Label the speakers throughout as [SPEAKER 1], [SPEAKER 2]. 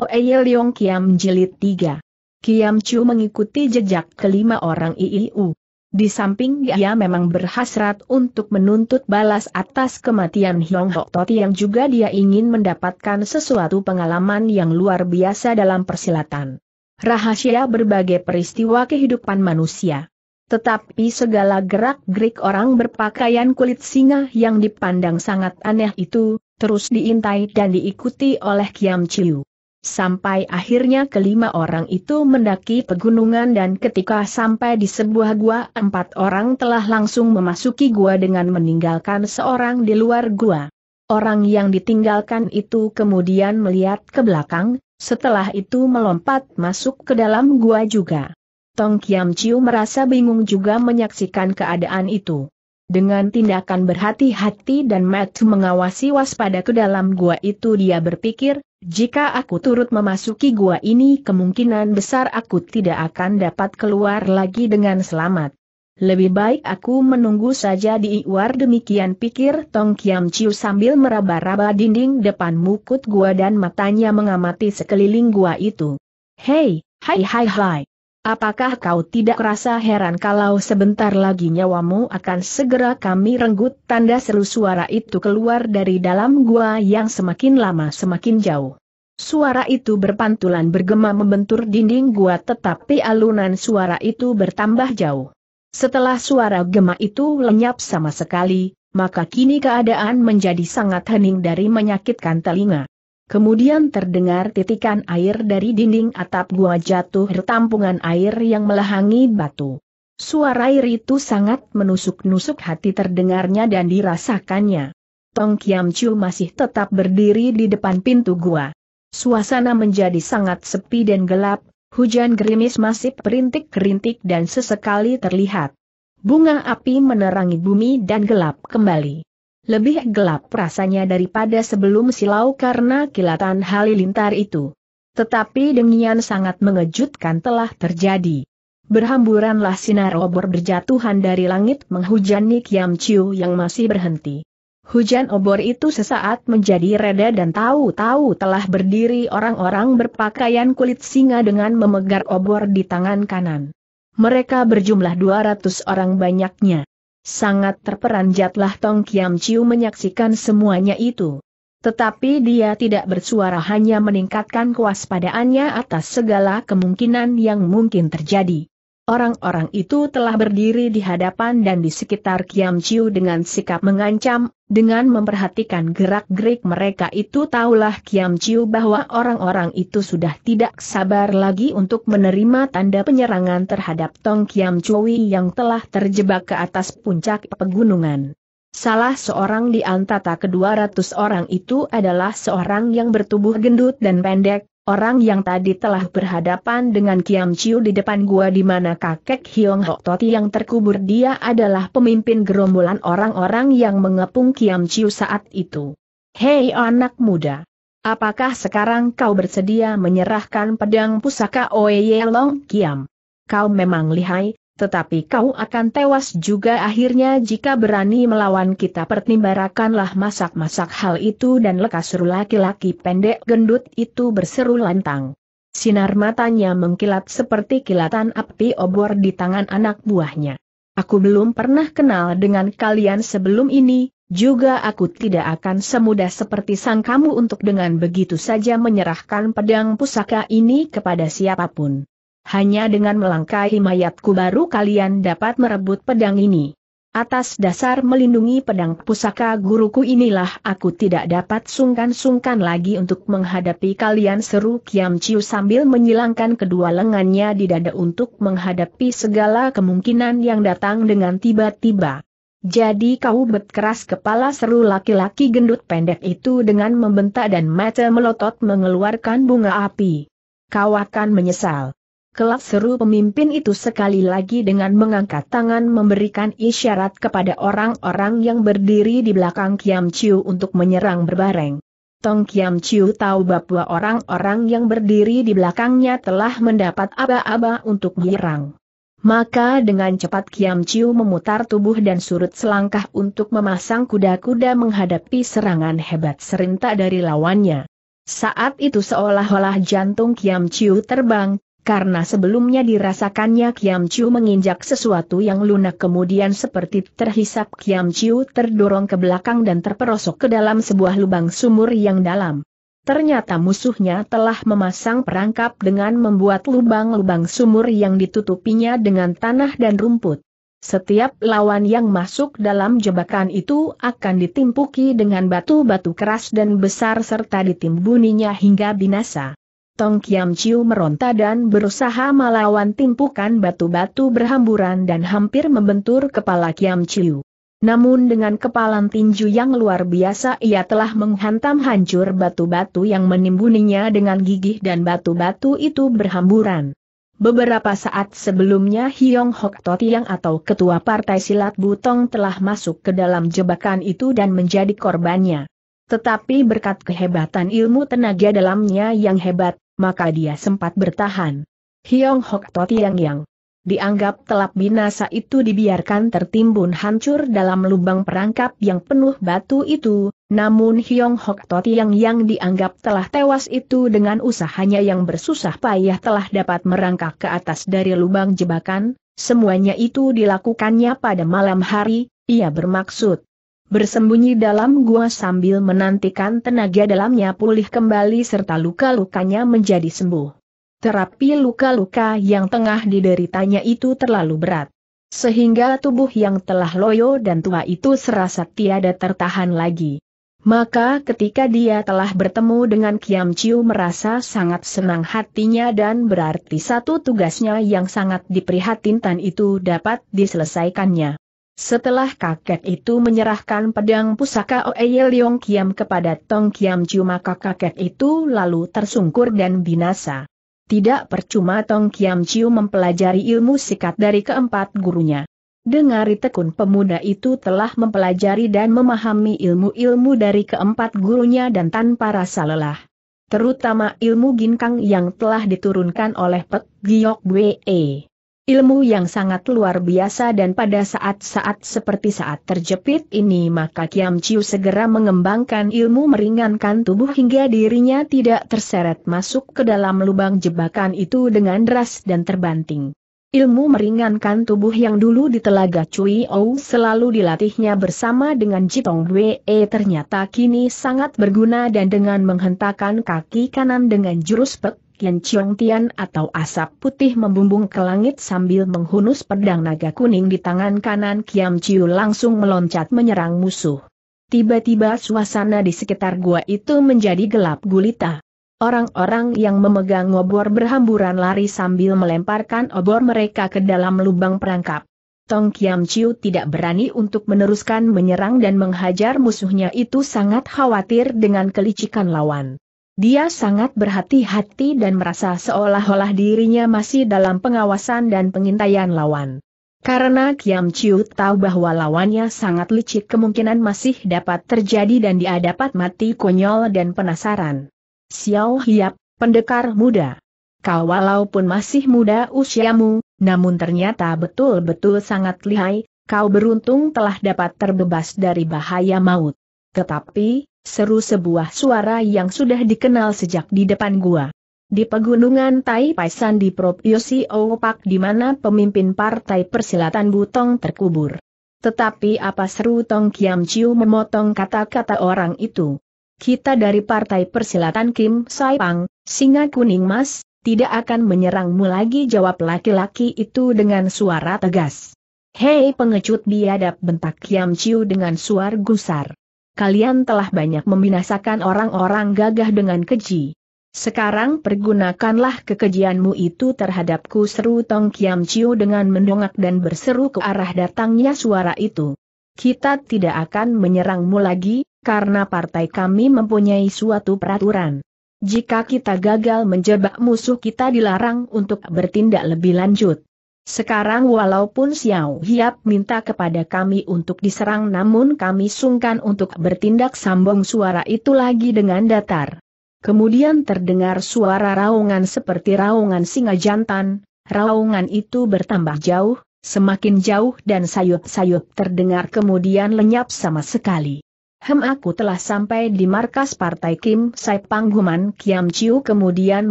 [SPEAKER 1] Oeye Leong Kiam Jilid 3. Kiam Chu mengikuti jejak kelima orang IIU. Di samping ia memang berhasrat untuk menuntut balas atas kematian Hyong Hok Toti yang juga dia ingin mendapatkan sesuatu pengalaman yang luar biasa dalam persilatan. Rahasia berbagai peristiwa kehidupan manusia. Tetapi segala gerak-gerik orang berpakaian kulit singa yang dipandang sangat aneh itu, terus diintai dan diikuti oleh Kiam Chiu. Sampai akhirnya kelima orang itu mendaki pegunungan dan ketika sampai di sebuah gua empat orang telah langsung memasuki gua dengan meninggalkan seorang di luar gua. Orang yang ditinggalkan itu kemudian melihat ke belakang, setelah itu melompat masuk ke dalam gua juga. Tong Kiam Chiu merasa bingung juga menyaksikan keadaan itu. Dengan tindakan berhati-hati dan Matt mengawasi waspada ke dalam gua itu dia berpikir, jika aku turut memasuki gua ini kemungkinan besar aku tidak akan dapat keluar lagi dengan selamat. Lebih baik aku menunggu saja di luar demikian pikir Tong Kiam Chiu sambil meraba-raba dinding depan mukut gua dan matanya mengamati sekeliling gua itu. Hei, hai hai hai. Apakah kau tidak rasa heran kalau sebentar lagi nyawamu akan segera kami renggut? Tanda seru suara itu keluar dari dalam gua yang semakin lama semakin jauh. Suara itu berpantulan bergema membentur dinding gua tetapi alunan suara itu bertambah jauh. Setelah suara gema itu lenyap sama sekali, maka kini keadaan menjadi sangat hening dari menyakitkan telinga. Kemudian terdengar titikan air dari dinding atap gua jatuh tampungan air yang melahangi batu. Suara air itu sangat menusuk-nusuk hati terdengarnya dan dirasakannya. Tong Kiam Chu masih tetap berdiri di depan pintu gua. Suasana menjadi sangat sepi dan gelap, hujan gerimis masih perintik-kerintik dan sesekali terlihat. Bunga api menerangi bumi dan gelap kembali. Lebih gelap rasanya daripada sebelum silau karena kilatan halilintar itu. Tetapi demikian sangat mengejutkan telah terjadi. Berhamburanlah sinar obor berjatuhan dari langit menghujani Kiam Chiu yang masih berhenti. Hujan obor itu sesaat menjadi reda dan tahu-tahu telah berdiri orang-orang berpakaian kulit singa dengan memegar obor di tangan kanan. Mereka berjumlah 200 orang banyaknya. Sangat terperanjatlah Tong Kiam Chiu menyaksikan semuanya itu. Tetapi dia tidak bersuara hanya meningkatkan kewaspadaannya atas segala kemungkinan yang mungkin terjadi. Orang-orang itu telah berdiri di hadapan dan di sekitar Kiam Chiu dengan sikap mengancam, dengan memperhatikan gerak-gerik mereka itu taulah Kiam Chiu bahwa orang-orang itu sudah tidak sabar lagi untuk menerima tanda penyerangan terhadap Tong Kiam Chui yang telah terjebak ke atas puncak pegunungan. Salah seorang di antara ratus orang itu adalah seorang yang bertubuh gendut dan pendek, Orang yang tadi telah berhadapan dengan Kiam Chiu di depan gua di mana kakek Hiong Hok Toti yang terkubur dia adalah pemimpin gerombolan orang-orang yang mengepung Kiam Chiu saat itu. Hei anak muda! Apakah sekarang kau bersedia menyerahkan pedang pusaka Oye Long Kiam? Kau memang lihai, tetapi kau akan tewas juga akhirnya jika berani melawan kita pertimbarakanlah masak-masak hal itu dan lekas seru laki-laki pendek gendut itu berseru lantang. Sinar matanya mengkilat seperti kilatan api obor di tangan anak buahnya. Aku belum pernah kenal dengan kalian sebelum ini, juga aku tidak akan semudah seperti sang kamu untuk dengan begitu saja menyerahkan pedang pusaka ini kepada siapapun hanya dengan melangkahi mayatku baru kalian dapat merebut pedang ini. Atas dasar melindungi pedang pusaka guruku inilah aku tidak dapat sungkan-sungkan lagi untuk menghadapi kalian seru Kiam Chiu sambil menyilangkan kedua lengannya di dada untuk menghadapi segala kemungkinan yang datang dengan tiba-tiba. Jadi kau berkeras kepala seru laki-laki gendut pendek itu dengan membentak dan mata melotot mengeluarkan bunga api. Kau akan menyesal. Kelak seru pemimpin itu sekali lagi dengan mengangkat tangan memberikan isyarat kepada orang-orang yang berdiri di belakang Kiam Chiu untuk menyerang berbareng. Tong Kiam Chiu tahu bahwa orang-orang yang berdiri di belakangnya telah mendapat aba-aba untuk menyerang. Maka dengan cepat Kiam Chiu memutar tubuh dan surut selangkah untuk memasang kuda-kuda menghadapi serangan hebat serentak dari lawannya. Saat itu seolah-olah jantung Kiam Chiu terbang, karena sebelumnya dirasakannya Kiam Chiu menginjak sesuatu yang lunak kemudian seperti terhisap Kiam Chiu terdorong ke belakang dan terperosok ke dalam sebuah lubang sumur yang dalam. Ternyata musuhnya telah memasang perangkap dengan membuat lubang-lubang sumur yang ditutupinya dengan tanah dan rumput. Setiap lawan yang masuk dalam jebakan itu akan ditimpuki dengan batu-batu keras dan besar serta ditimbuninya hingga binasa. Tong Kiam Chiu meronta dan berusaha melawan timpukan batu-batu berhamburan dan hampir membentur kepala Kiam Chiu. Namun dengan kepalan tinju yang luar biasa ia telah menghantam hancur batu-batu yang menimbuninya dengan gigih dan batu-batu itu berhamburan. Beberapa saat sebelumnya Hiong Hok Totiang atau ketua partai silat Butong telah masuk ke dalam jebakan itu dan menjadi korbannya. Tetapi berkat kehebatan ilmu tenaga dalamnya yang hebat, maka dia sempat bertahan. Hiong Hok To Tiang Yang dianggap telap binasa itu dibiarkan tertimbun hancur dalam lubang perangkap yang penuh batu itu, namun Hiong Hok To Tiang yang dianggap telah tewas itu dengan usahanya yang bersusah payah telah dapat merangkak ke atas dari lubang jebakan, semuanya itu dilakukannya pada malam hari, ia bermaksud bersembunyi dalam gua sambil menantikan tenaga dalamnya pulih kembali serta luka-lukanya menjadi sembuh. Terapi luka-luka yang tengah dideritanya itu terlalu berat. Sehingga tubuh yang telah loyo dan tua itu serasa tiada tertahan lagi. Maka ketika dia telah bertemu dengan Kiam Chiu merasa sangat senang hatinya dan berarti satu tugasnya yang sangat diprihatinkan itu dapat diselesaikannya. Setelah kakek itu menyerahkan pedang pusaka Oeye Leong Kiam kepada Tong Kiam Chiu maka kakek itu lalu tersungkur dan binasa. Tidak percuma Tong Kiam Chiu mempelajari ilmu sikat dari keempat gurunya. Dengari tekun pemuda itu telah mempelajari dan memahami ilmu-ilmu dari keempat gurunya dan tanpa rasa lelah. Terutama ilmu ginkang yang telah diturunkan oleh Pek Giok Wee ilmu yang sangat luar biasa dan pada saat-saat seperti saat terjepit ini maka Kiam Chiu segera mengembangkan ilmu meringankan tubuh hingga dirinya tidak terseret masuk ke dalam lubang jebakan itu dengan deras dan terbanting. Ilmu meringankan tubuh yang dulu di telaga Cui Ou selalu dilatihnya bersama dengan Jitong Wei e, ternyata kini sangat berguna dan dengan menghentakkan kaki kanan dengan jurus pek, Yan Chong Tian atau asap putih membumbung ke langit sambil menghunus pedang naga kuning di tangan kanan Kiam Chiu langsung meloncat menyerang musuh. Tiba-tiba suasana di sekitar gua itu menjadi gelap gulita. Orang-orang yang memegang obor berhamburan lari sambil melemparkan obor mereka ke dalam lubang perangkap. Tong Kiam Chiu tidak berani untuk meneruskan menyerang dan menghajar musuhnya itu sangat khawatir dengan kelicikan lawan. Dia sangat berhati-hati dan merasa seolah-olah dirinya masih dalam pengawasan dan pengintaian lawan. Karena Kiam Chiu tahu bahwa lawannya sangat licik kemungkinan masih dapat terjadi dan dia dapat mati konyol dan penasaran. Xiao Hiap, pendekar muda. Kau walaupun masih muda usiamu, namun ternyata betul-betul sangat lihai, kau beruntung telah dapat terbebas dari bahaya maut. Tetapi, seru sebuah suara yang sudah dikenal sejak di depan gua. Di pegunungan Tai Paisan di Propiosi Opak di mana pemimpin partai persilatan Butong terkubur. Tetapi apa seru Tong Kiam Chiu memotong kata-kata orang itu. Kita dari partai persilatan Kim Saipang, Singa Kuning Mas, tidak akan menyerangmu lagi jawab laki-laki itu dengan suara tegas. Hei pengecut biadab bentak Kiam Chiu dengan suar gusar kalian telah banyak membinasakan orang-orang gagah dengan keji. Sekarang pergunakanlah kekejianmu itu terhadapku seru Tong Kiam Chiu dengan mendongak dan berseru ke arah datangnya suara itu. Kita tidak akan menyerangmu lagi, karena partai kami mempunyai suatu peraturan. Jika kita gagal menjebak musuh kita dilarang untuk bertindak lebih lanjut. Sekarang walaupun Xiao Hiap minta kepada kami untuk diserang namun kami sungkan untuk bertindak sambung suara itu lagi dengan datar. Kemudian terdengar suara raungan seperti raungan singa jantan, raungan itu bertambah jauh, semakin jauh dan sayup-sayup terdengar kemudian lenyap sama sekali. Hem aku telah sampai di markas partai Kim Sai Pangguman Kiam Chiu kemudian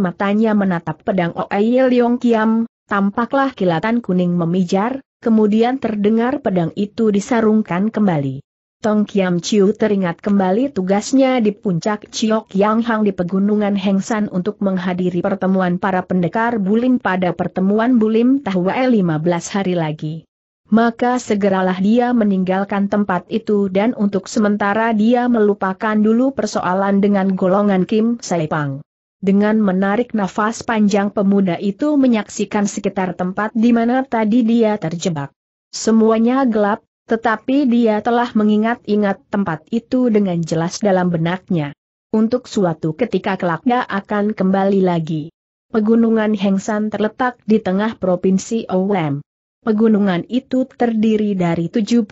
[SPEAKER 1] matanya menatap pedang Oei Leong Kiam, tampaklah kilatan kuning memijar, kemudian terdengar pedang itu disarungkan kembali. Tong Kiam Chiu teringat kembali tugasnya di puncak Chiok Yang Hang di pegunungan Hengsan untuk menghadiri pertemuan para pendekar Bulim pada pertemuan Bulim Tahwae 15 hari lagi. Maka segeralah dia meninggalkan tempat itu dan untuk sementara dia melupakan dulu persoalan dengan golongan Kim Saipang. Dengan menarik nafas panjang pemuda itu menyaksikan sekitar tempat di mana tadi dia terjebak. Semuanya gelap, tetapi dia telah mengingat-ingat tempat itu dengan jelas dalam benaknya. Untuk suatu ketika kelak dia akan kembali lagi. Pegunungan Hengsan terletak di tengah Provinsi Owem. Pegunungan itu terdiri dari 75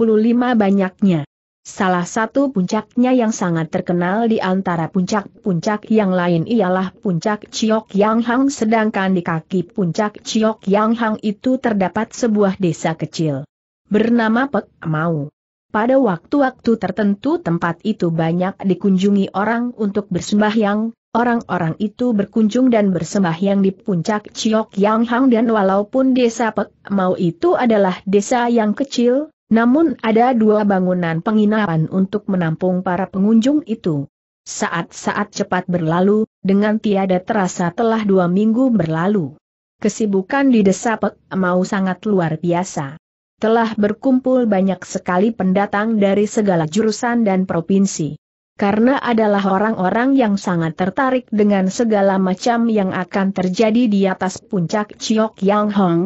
[SPEAKER 1] banyaknya Salah satu puncaknya yang sangat terkenal di antara puncak-puncak yang lain ialah puncak Chiok Yang Hang sedangkan di kaki puncak Chiok Yang Hang itu terdapat sebuah desa kecil bernama Pek Mau. Pada waktu-waktu tertentu tempat itu banyak dikunjungi orang untuk bersembahyang, orang-orang itu berkunjung dan bersembahyang di puncak Chiok Yang Hang dan walaupun desa Pek Mau itu adalah desa yang kecil, namun ada dua bangunan penginapan untuk menampung para pengunjung itu. Saat-saat cepat berlalu, dengan tiada terasa telah dua minggu berlalu. Kesibukan di desa Pek Mau sangat luar biasa. Telah berkumpul banyak sekali pendatang dari segala jurusan dan provinsi karena adalah orang-orang yang sangat tertarik dengan segala macam yang akan terjadi di atas puncak Chiok Yang Hong,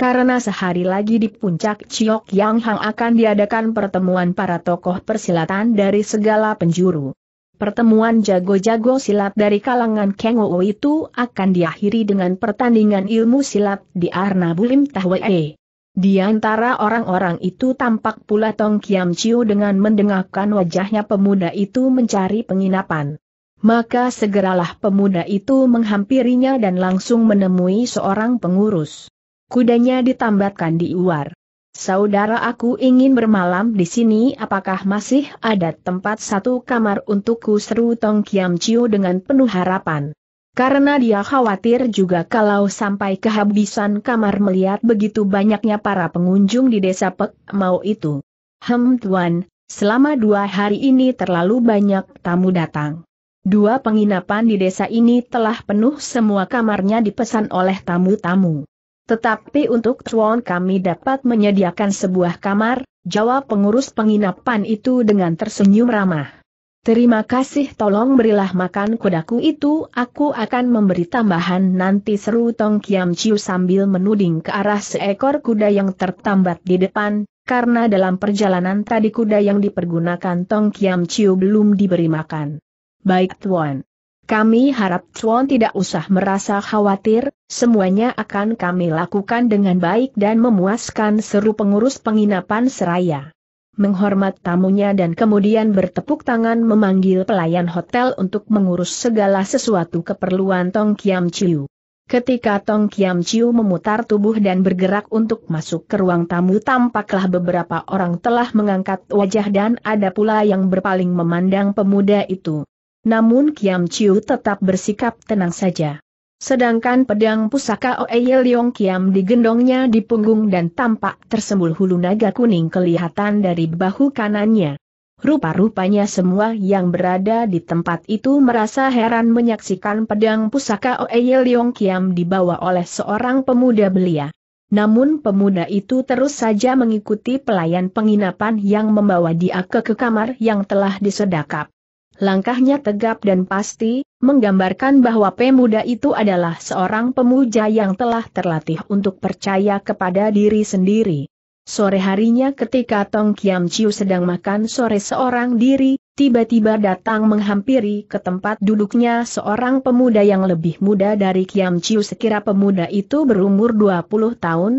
[SPEAKER 1] karena sehari lagi di puncak Ciok Yang Hang akan diadakan pertemuan para tokoh persilatan dari segala penjuru. Pertemuan jago-jago silat dari kalangan Keng itu akan diakhiri dengan pertandingan ilmu silat di Arna Bulim Tahwee. Di antara orang-orang itu tampak pula Tong Kiam Chiu dengan mendengarkan wajahnya pemuda itu mencari penginapan. Maka segeralah pemuda itu menghampirinya dan langsung menemui seorang pengurus kudanya ditambatkan di luar. Saudara aku ingin bermalam di sini apakah masih ada tempat satu kamar untukku seru Tong Kiam Chiu dengan penuh harapan. Karena dia khawatir juga kalau sampai kehabisan kamar melihat begitu banyaknya para pengunjung di desa Pek Mau itu. Hem tuan, selama dua hari ini terlalu banyak tamu datang. Dua penginapan di desa ini telah penuh semua kamarnya dipesan oleh tamu-tamu. Tetapi untuk tuan kami dapat menyediakan sebuah kamar, jawab pengurus penginapan itu dengan tersenyum ramah. Terima kasih tolong berilah makan kudaku itu aku akan memberi tambahan nanti seru Tong Kiam Chiu sambil menuding ke arah seekor kuda yang tertambat di depan, karena dalam perjalanan tadi kuda yang dipergunakan Tong Kiam Chiu belum diberi makan. Baik Tuan. Kami harap Chuan tidak usah merasa khawatir, semuanya akan kami lakukan dengan baik dan memuaskan seru pengurus penginapan seraya. Menghormat tamunya dan kemudian bertepuk tangan memanggil pelayan hotel untuk mengurus segala sesuatu keperluan Tong Kiam Chiu. Ketika Tong Kiam Chiu memutar tubuh dan bergerak untuk masuk ke ruang tamu tampaklah beberapa orang telah mengangkat wajah dan ada pula yang berpaling memandang pemuda itu. Namun Kiam Chiu tetap bersikap tenang saja. Sedangkan pedang pusaka Oeye Leong Kiam digendongnya di punggung dan tampak tersembul hulu naga kuning kelihatan dari bahu kanannya. Rupa-rupanya semua yang berada di tempat itu merasa heran menyaksikan pedang pusaka Oeye Leong Kiam dibawa oleh seorang pemuda belia. Namun pemuda itu terus saja mengikuti pelayan penginapan yang membawa dia ke, ke kamar yang telah disedakap. Langkahnya tegap dan pasti, menggambarkan bahwa pemuda itu adalah seorang pemuja yang telah terlatih untuk percaya kepada diri sendiri. Sore harinya ketika Tong Kiam Chiu sedang makan sore seorang diri, tiba-tiba datang menghampiri ke tempat duduknya seorang pemuda yang lebih muda dari Kiam Chiu sekira pemuda itu berumur 20 tahun.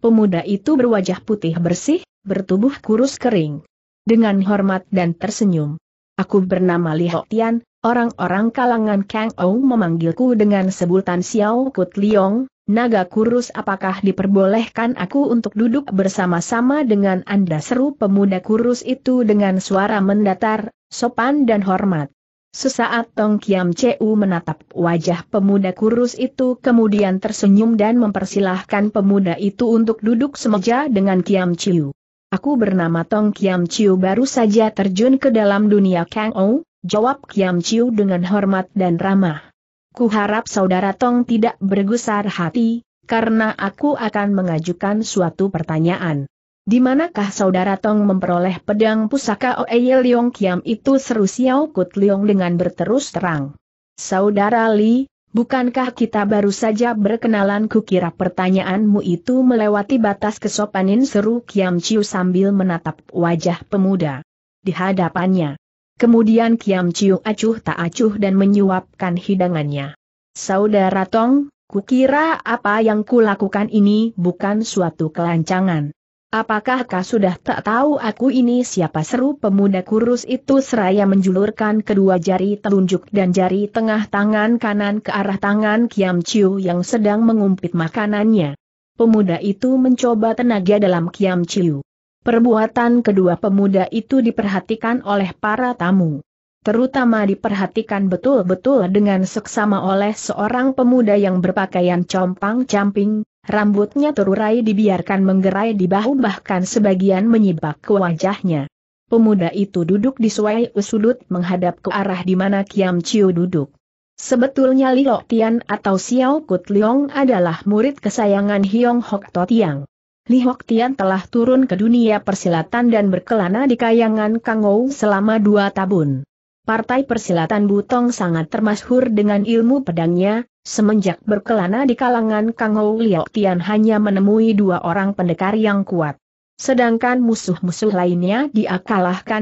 [SPEAKER 1] Pemuda itu berwajah putih bersih, bertubuh kurus kering. Dengan hormat dan tersenyum. Aku bernama Li Tian, orang-orang kalangan Kang Ou memanggilku dengan sebutan Xiao Kut Liong, naga kurus apakah diperbolehkan aku untuk duduk bersama-sama dengan Anda seru pemuda kurus itu dengan suara mendatar, sopan dan hormat. Sesaat Tong Kiam Cu menatap wajah pemuda kurus itu kemudian tersenyum dan mempersilahkan pemuda itu untuk duduk semeja dengan Kiam Chiu. Aku bernama Tong Kiam Chiu baru saja terjun ke dalam dunia Kang Ou, jawab Kiam Chiu dengan hormat dan ramah. Ku harap saudara Tong tidak bergusar hati, karena aku akan mengajukan suatu pertanyaan. Di manakah saudara Tong memperoleh pedang pusaka Oei Leong Kiam itu seru Xiao Kut Leong dengan berterus terang. Saudara Li, Bukankah kita baru saja berkenalan kukira pertanyaanmu itu melewati batas kesopanin seru Kiam Chiu sambil menatap wajah pemuda. Di hadapannya. Kemudian Kiam Chiu acuh tak acuh dan menyuapkan hidangannya. Saudara Tong, kukira apa yang kulakukan ini bukan suatu kelancangan. Apakah kau sudah tak tahu aku ini siapa seru pemuda kurus itu seraya menjulurkan kedua jari telunjuk dan jari tengah tangan kanan ke arah tangan Kiam Chiu yang sedang mengumpit makanannya. Pemuda itu mencoba tenaga dalam Kiam Chiu. Perbuatan kedua pemuda itu diperhatikan oleh para tamu. Terutama diperhatikan betul-betul dengan seksama oleh seorang pemuda yang berpakaian compang-camping, Rambutnya terurai dibiarkan menggerai di bahu bahkan sebagian menyibak ke wajahnya. Pemuda itu duduk di suai sudut menghadap ke arah di mana Kiam Chiu duduk. Sebetulnya Lilo Tian atau Xiao Kut Leong adalah murid kesayangan Hiong Hok To Tiang. Li Hok Tian telah turun ke dunia persilatan dan berkelana di kayangan Kang Kangou selama dua tahun. Partai persilatan Butong sangat termasyhur dengan ilmu pedangnya, Semenjak berkelana di kalangan Kang Hou Liao Tian hanya menemui dua orang pendekar yang kuat. Sedangkan musuh-musuh lainnya dia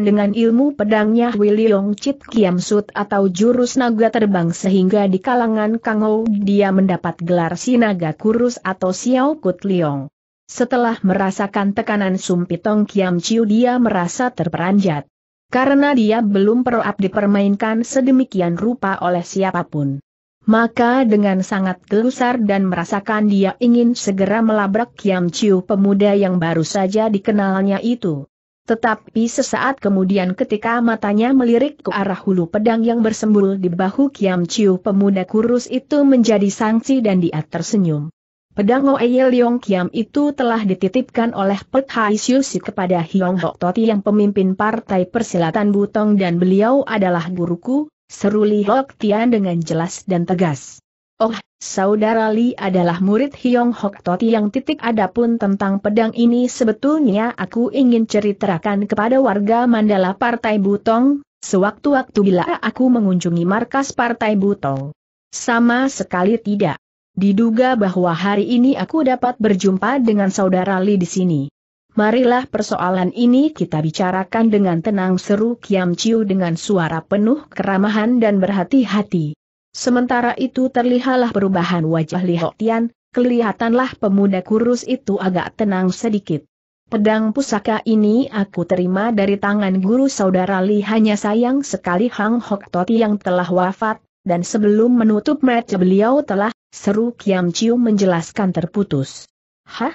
[SPEAKER 1] dengan ilmu pedangnya Long Chit Kiam Sut atau jurus naga terbang sehingga di kalangan Kang Hou dia mendapat gelar Sinaga Kurus atau Xiao Kut Liong. Setelah merasakan tekanan sumpitong Kiam Chiu dia merasa terperanjat. Karena dia belum perap dipermainkan sedemikian rupa oleh siapapun. Maka dengan sangat gelusar dan merasakan dia ingin segera melabrak Kiam Chiu pemuda yang baru saja dikenalnya itu. Tetapi sesaat kemudian ketika matanya melirik ke arah hulu pedang yang bersembul di bahu Kiam Chiu pemuda kurus itu menjadi sangsi dan dia tersenyum. Pedang Oeye Leong Kiam itu telah dititipkan oleh Pek Hai Si kepada Hiong Hok Toti yang pemimpin Partai Persilatan Butong dan beliau adalah guruku, Seru Li Hok Tian dengan jelas dan tegas. Oh, saudara Li adalah murid Hiong Hok Toti yang titik adapun tentang pedang ini sebetulnya aku ingin ceritakan kepada warga Mandala Partai Butong, sewaktu-waktu bila aku mengunjungi markas Partai Butong. Sama sekali tidak. Diduga bahwa hari ini aku dapat berjumpa dengan saudara Li di sini. Marilah persoalan ini kita bicarakan dengan tenang seru Kiam Chiu dengan suara penuh keramahan dan berhati-hati. Sementara itu terlihatlah perubahan wajah Li Hok Tian, kelihatanlah pemuda kurus itu agak tenang sedikit. Pedang pusaka ini aku terima dari tangan guru saudara Li hanya sayang sekali Hang Hok Toti yang telah wafat, dan sebelum menutup mata beliau telah, seru Kiam Chiu menjelaskan terputus. Hah?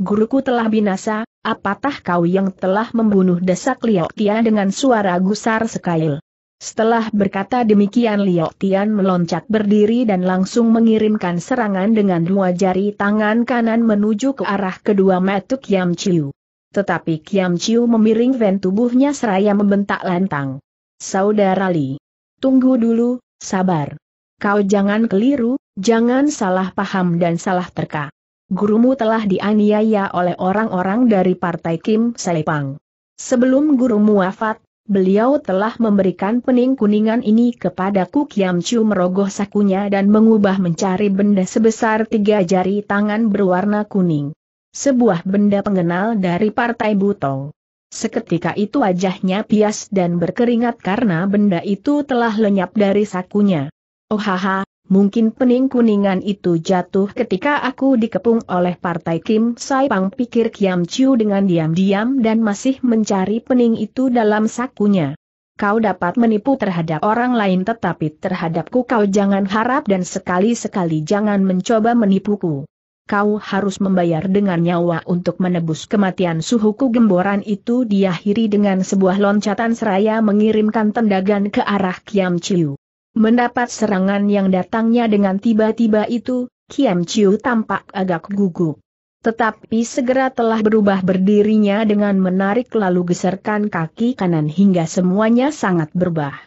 [SPEAKER 1] guruku telah binasa, apatah kau yang telah membunuh desak Liok Tian dengan suara gusar sekail. Setelah berkata demikian Liok Tian meloncat berdiri dan langsung mengirimkan serangan dengan dua jari tangan kanan menuju ke arah kedua matu Kiam Chiu. Tetapi Kiam Chiu memiring ven tubuhnya seraya membentak lantang. Saudara Li. Tunggu dulu, sabar. Kau jangan keliru, jangan salah paham dan salah terka gurumu telah dianiaya oleh orang-orang dari partai Kim Saipang. Sebelum gurumu wafat, beliau telah memberikan pening kuningan ini kepadaku yam Chu merogoh sakunya dan mengubah mencari benda sebesar tiga jari tangan berwarna kuning. Sebuah benda pengenal dari partai Butong. Seketika itu wajahnya pias dan berkeringat karena benda itu telah lenyap dari sakunya. Oh haha, Mungkin pening kuningan itu jatuh ketika aku dikepung oleh partai Kim Saipang pikir Kiam Chiu dengan diam-diam dan masih mencari pening itu dalam sakunya. Kau dapat menipu terhadap orang lain tetapi terhadapku kau jangan harap dan sekali-sekali jangan mencoba menipuku. Kau harus membayar dengan nyawa untuk menebus kematian suhuku gemboran itu diakhiri dengan sebuah loncatan seraya mengirimkan tendangan ke arah Kiam Chiu. Mendapat serangan yang datangnya dengan tiba-tiba itu, Kiam Chiu tampak agak gugup. Tetapi segera telah berubah berdirinya dengan menarik lalu geserkan kaki kanan hingga semuanya sangat berubah.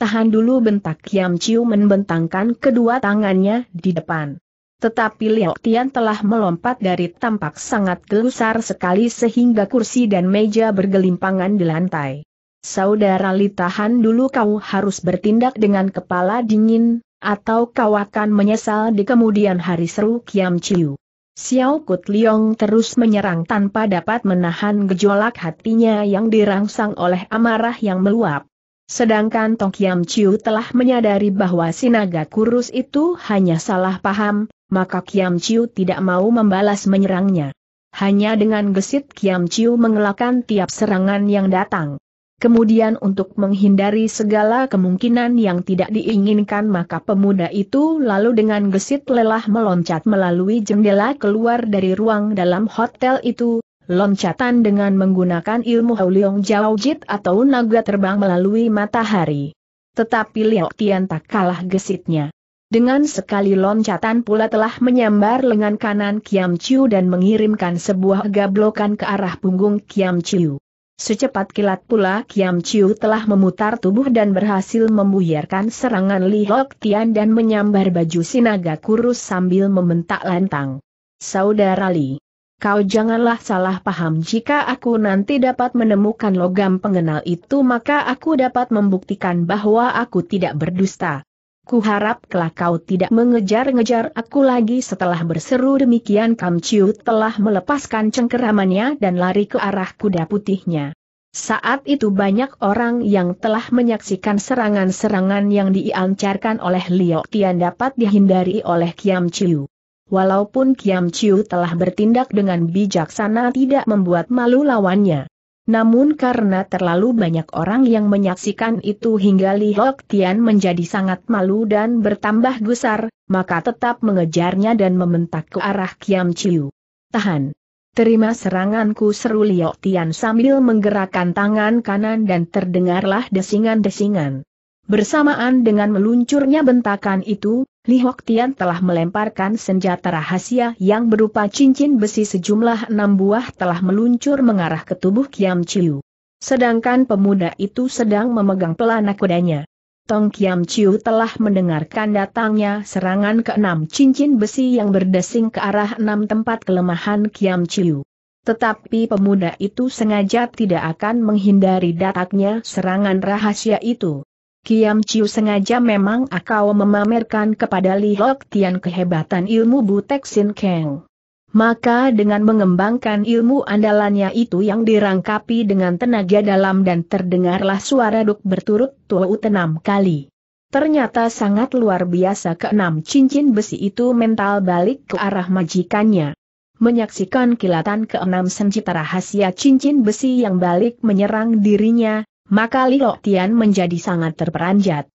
[SPEAKER 1] Tahan dulu bentak Kiam Chiu membentangkan kedua tangannya di depan. Tetapi Liao Tian telah melompat dari tampak sangat gelusar sekali sehingga kursi dan meja bergelimpangan di lantai. Saudara Li dulu kau harus bertindak dengan kepala dingin, atau kau akan menyesal di kemudian hari seru Kiam Chiu. Xiao Kut Liong terus menyerang tanpa dapat menahan gejolak hatinya yang dirangsang oleh amarah yang meluap. Sedangkan Tong Kiam Chiu telah menyadari bahwa sinaga kurus itu hanya salah paham, maka Kiam Chiu tidak mau membalas menyerangnya. Hanya dengan gesit Kiam Chiu mengelakkan tiap serangan yang datang. Kemudian untuk menghindari segala kemungkinan yang tidak diinginkan maka pemuda itu lalu dengan gesit lelah meloncat melalui jendela keluar dari ruang dalam hotel itu, loncatan dengan menggunakan ilmu Hauliong Jaujit atau naga terbang melalui matahari. Tetapi Liok Tian tak kalah gesitnya. Dengan sekali loncatan pula telah menyambar lengan kanan Kiam Chiu dan mengirimkan sebuah gablokan ke arah punggung Kiam Chiu. Secepat kilat pula Kiam Chiu telah memutar tubuh dan berhasil membuyarkan serangan Li Hok Tian dan menyambar baju sinaga kurus sambil membentak lantang. Saudara Li, kau janganlah salah paham jika aku nanti dapat menemukan logam pengenal itu maka aku dapat membuktikan bahwa aku tidak berdusta. Kuharap kelak kau tidak mengejar-ngejar aku lagi setelah berseru demikian Kam Chiu telah melepaskan cengkeramannya dan lari ke arah kuda putihnya. Saat itu banyak orang yang telah menyaksikan serangan-serangan yang diancarkan oleh Liok Tian dapat dihindari oleh Kiam Chiu. Walaupun Kiam Chiu telah bertindak dengan bijaksana tidak membuat malu lawannya. Namun karena terlalu banyak orang yang menyaksikan itu hingga Li Hok Tian menjadi sangat malu dan bertambah gusar, maka tetap mengejarnya dan membentak ke arah Kiam Chiu. Tahan. Terima seranganku seru Li Hok Tian sambil menggerakkan tangan kanan dan terdengarlah desingan-desingan. Bersamaan dengan meluncurnya bentakan itu, Li Hok Tian telah melemparkan senjata rahasia yang berupa cincin besi sejumlah enam buah telah meluncur mengarah ke tubuh Kiam Chiu. Sedangkan pemuda itu sedang memegang pelana kudanya. Tong Kiam Chiu telah mendengarkan datangnya serangan keenam cincin besi yang berdesing ke arah enam tempat kelemahan Kiam Chiu. Tetapi pemuda itu sengaja tidak akan menghindari datangnya serangan rahasia itu. Kiam Chiu sengaja memang akau memamerkan kepada Li Hok Tian kehebatan ilmu Butek Sin Kang. Maka dengan mengembangkan ilmu andalannya itu yang dirangkapi dengan tenaga dalam dan terdengarlah suara duk berturut-turut enam kali. Ternyata sangat luar biasa keenam cincin besi itu mental balik ke arah majikannya. Menyaksikan kilatan keenam senjata rahasia cincin besi yang balik menyerang dirinya, maka Lilo Tian menjadi sangat terperanjat.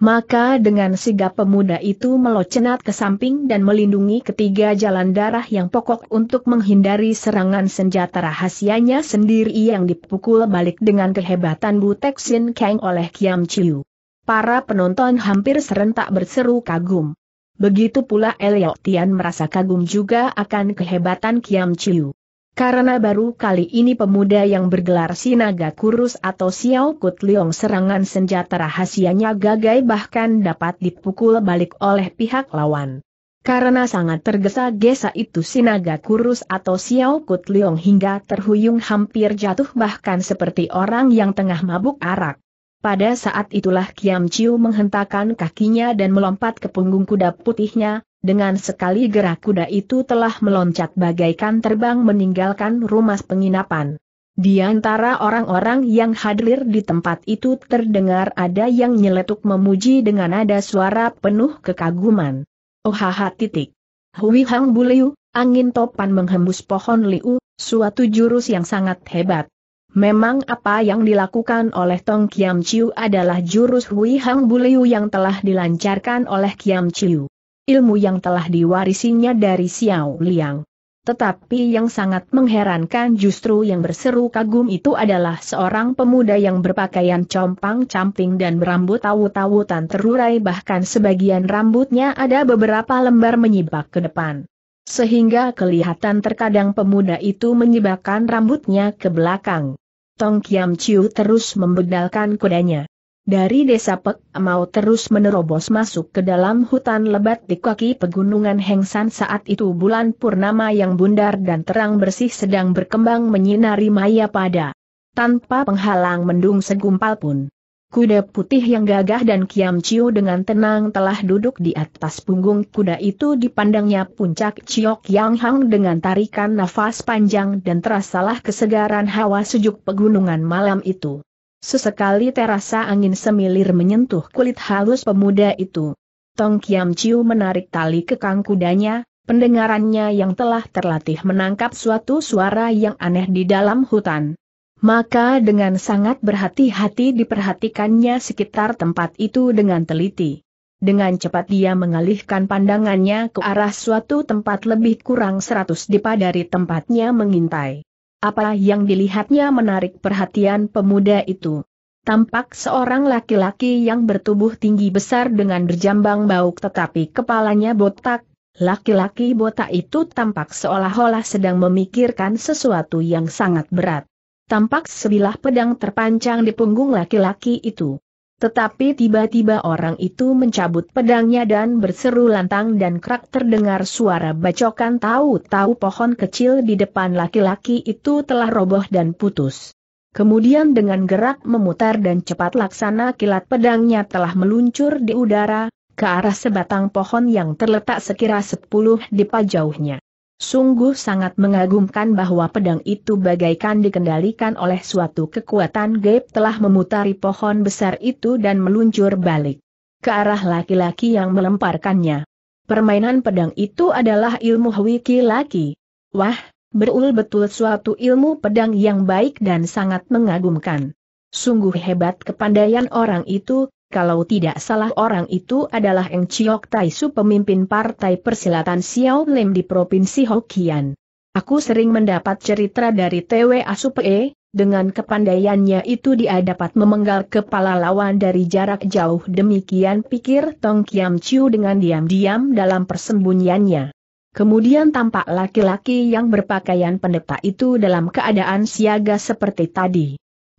[SPEAKER 1] Maka dengan sigap pemuda itu melocenat ke samping dan melindungi ketiga jalan darah yang pokok untuk menghindari serangan senjata rahasianya sendiri yang dipukul balik dengan kehebatan Butek Sin Kang oleh Kiam Chiu. Para penonton hampir serentak berseru kagum. Begitu pula Elio Tian merasa kagum juga akan kehebatan Kiam Chiu. Karena baru kali ini pemuda yang bergelar Sinaga Kurus atau Xiao Kut Leong serangan senjata rahasianya gagai bahkan dapat dipukul balik oleh pihak lawan. Karena sangat tergesa-gesa itu Sinaga Kurus atau Xiao Kut Leong hingga terhuyung hampir jatuh bahkan seperti orang yang tengah mabuk arak. Pada saat itulah Kiam Chiu menghentakkan kakinya dan melompat ke punggung kuda putihnya, dengan sekali gerak kuda itu telah meloncat bagaikan terbang meninggalkan rumah penginapan. Di antara orang-orang yang hadir di tempat itu terdengar ada yang nyeletuk memuji dengan nada suara penuh kekaguman. Ohaha titik. Hui Hang Buliu, angin topan menghembus pohon liu, suatu jurus yang sangat hebat. Memang apa yang dilakukan oleh Tong Kiam Chiu adalah jurus Hui Hang Buliu yang telah dilancarkan oleh Kiam Chiu ilmu yang telah diwarisinya dari Xiao Liang. Tetapi yang sangat mengherankan justru yang berseru kagum itu adalah seorang pemuda yang berpakaian compang-camping dan berambut tawu-tawutan terurai bahkan sebagian rambutnya ada beberapa lembar menyibak ke depan. Sehingga kelihatan terkadang pemuda itu menyibakkan rambutnya ke belakang. Tong Kiam Chiu terus membedalkan kudanya dari desa Pek mau terus menerobos masuk ke dalam hutan lebat di kaki pegunungan Hengsan saat itu bulan purnama yang bundar dan terang bersih sedang berkembang menyinari maya pada. Tanpa penghalang mendung segumpal pun. Kuda putih yang gagah dan Kiam Chiu dengan tenang telah duduk di atas punggung kuda itu dipandangnya puncak Chiok Yang Hang dengan tarikan nafas panjang dan terasalah kesegaran hawa sejuk pegunungan malam itu. Sesekali terasa angin semilir menyentuh kulit halus pemuda itu. Tong Kiam Chiu menarik tali kekang kudanya, pendengarannya yang telah terlatih menangkap suatu suara yang aneh di dalam hutan. Maka dengan sangat berhati-hati diperhatikannya sekitar tempat itu dengan teliti. Dengan cepat dia mengalihkan pandangannya ke arah suatu tempat lebih kurang seratus dipa dari tempatnya mengintai. Apa yang dilihatnya menarik perhatian pemuda itu? Tampak seorang laki-laki yang bertubuh tinggi besar dengan berjambang bauk tetapi kepalanya botak. Laki-laki botak itu tampak seolah-olah sedang memikirkan sesuatu yang sangat berat. Tampak sebilah pedang terpancang di punggung laki-laki itu. Tetapi tiba-tiba orang itu mencabut pedangnya dan berseru lantang dan krak terdengar suara bacokan tahu-tahu pohon kecil di depan laki-laki itu telah roboh dan putus. Kemudian dengan gerak memutar dan cepat laksana kilat pedangnya telah meluncur di udara, ke arah sebatang pohon yang terletak sekira sepuluh dipa jauhnya. Sungguh sangat mengagumkan bahwa pedang itu bagaikan dikendalikan oleh suatu kekuatan gaib telah memutari pohon besar itu dan meluncur balik ke arah laki-laki yang melemparkannya. Permainan pedang itu adalah ilmu wiki laki. Wah, berul betul suatu ilmu pedang yang baik dan sangat mengagumkan. Sungguh hebat kepandaian orang itu, kalau tidak salah orang itu adalah Eng Chiok Tai Su pemimpin Partai Persilatan Xiao Lim di Provinsi Hokkien. Aku sering mendapat cerita dari TW Asupe, dengan kepandaiannya itu dia dapat memenggal kepala lawan dari jarak jauh demikian pikir Tong Kiam Chiu dengan diam-diam dalam persembunyiannya. Kemudian tampak laki-laki yang berpakaian pendeta itu dalam keadaan siaga seperti tadi.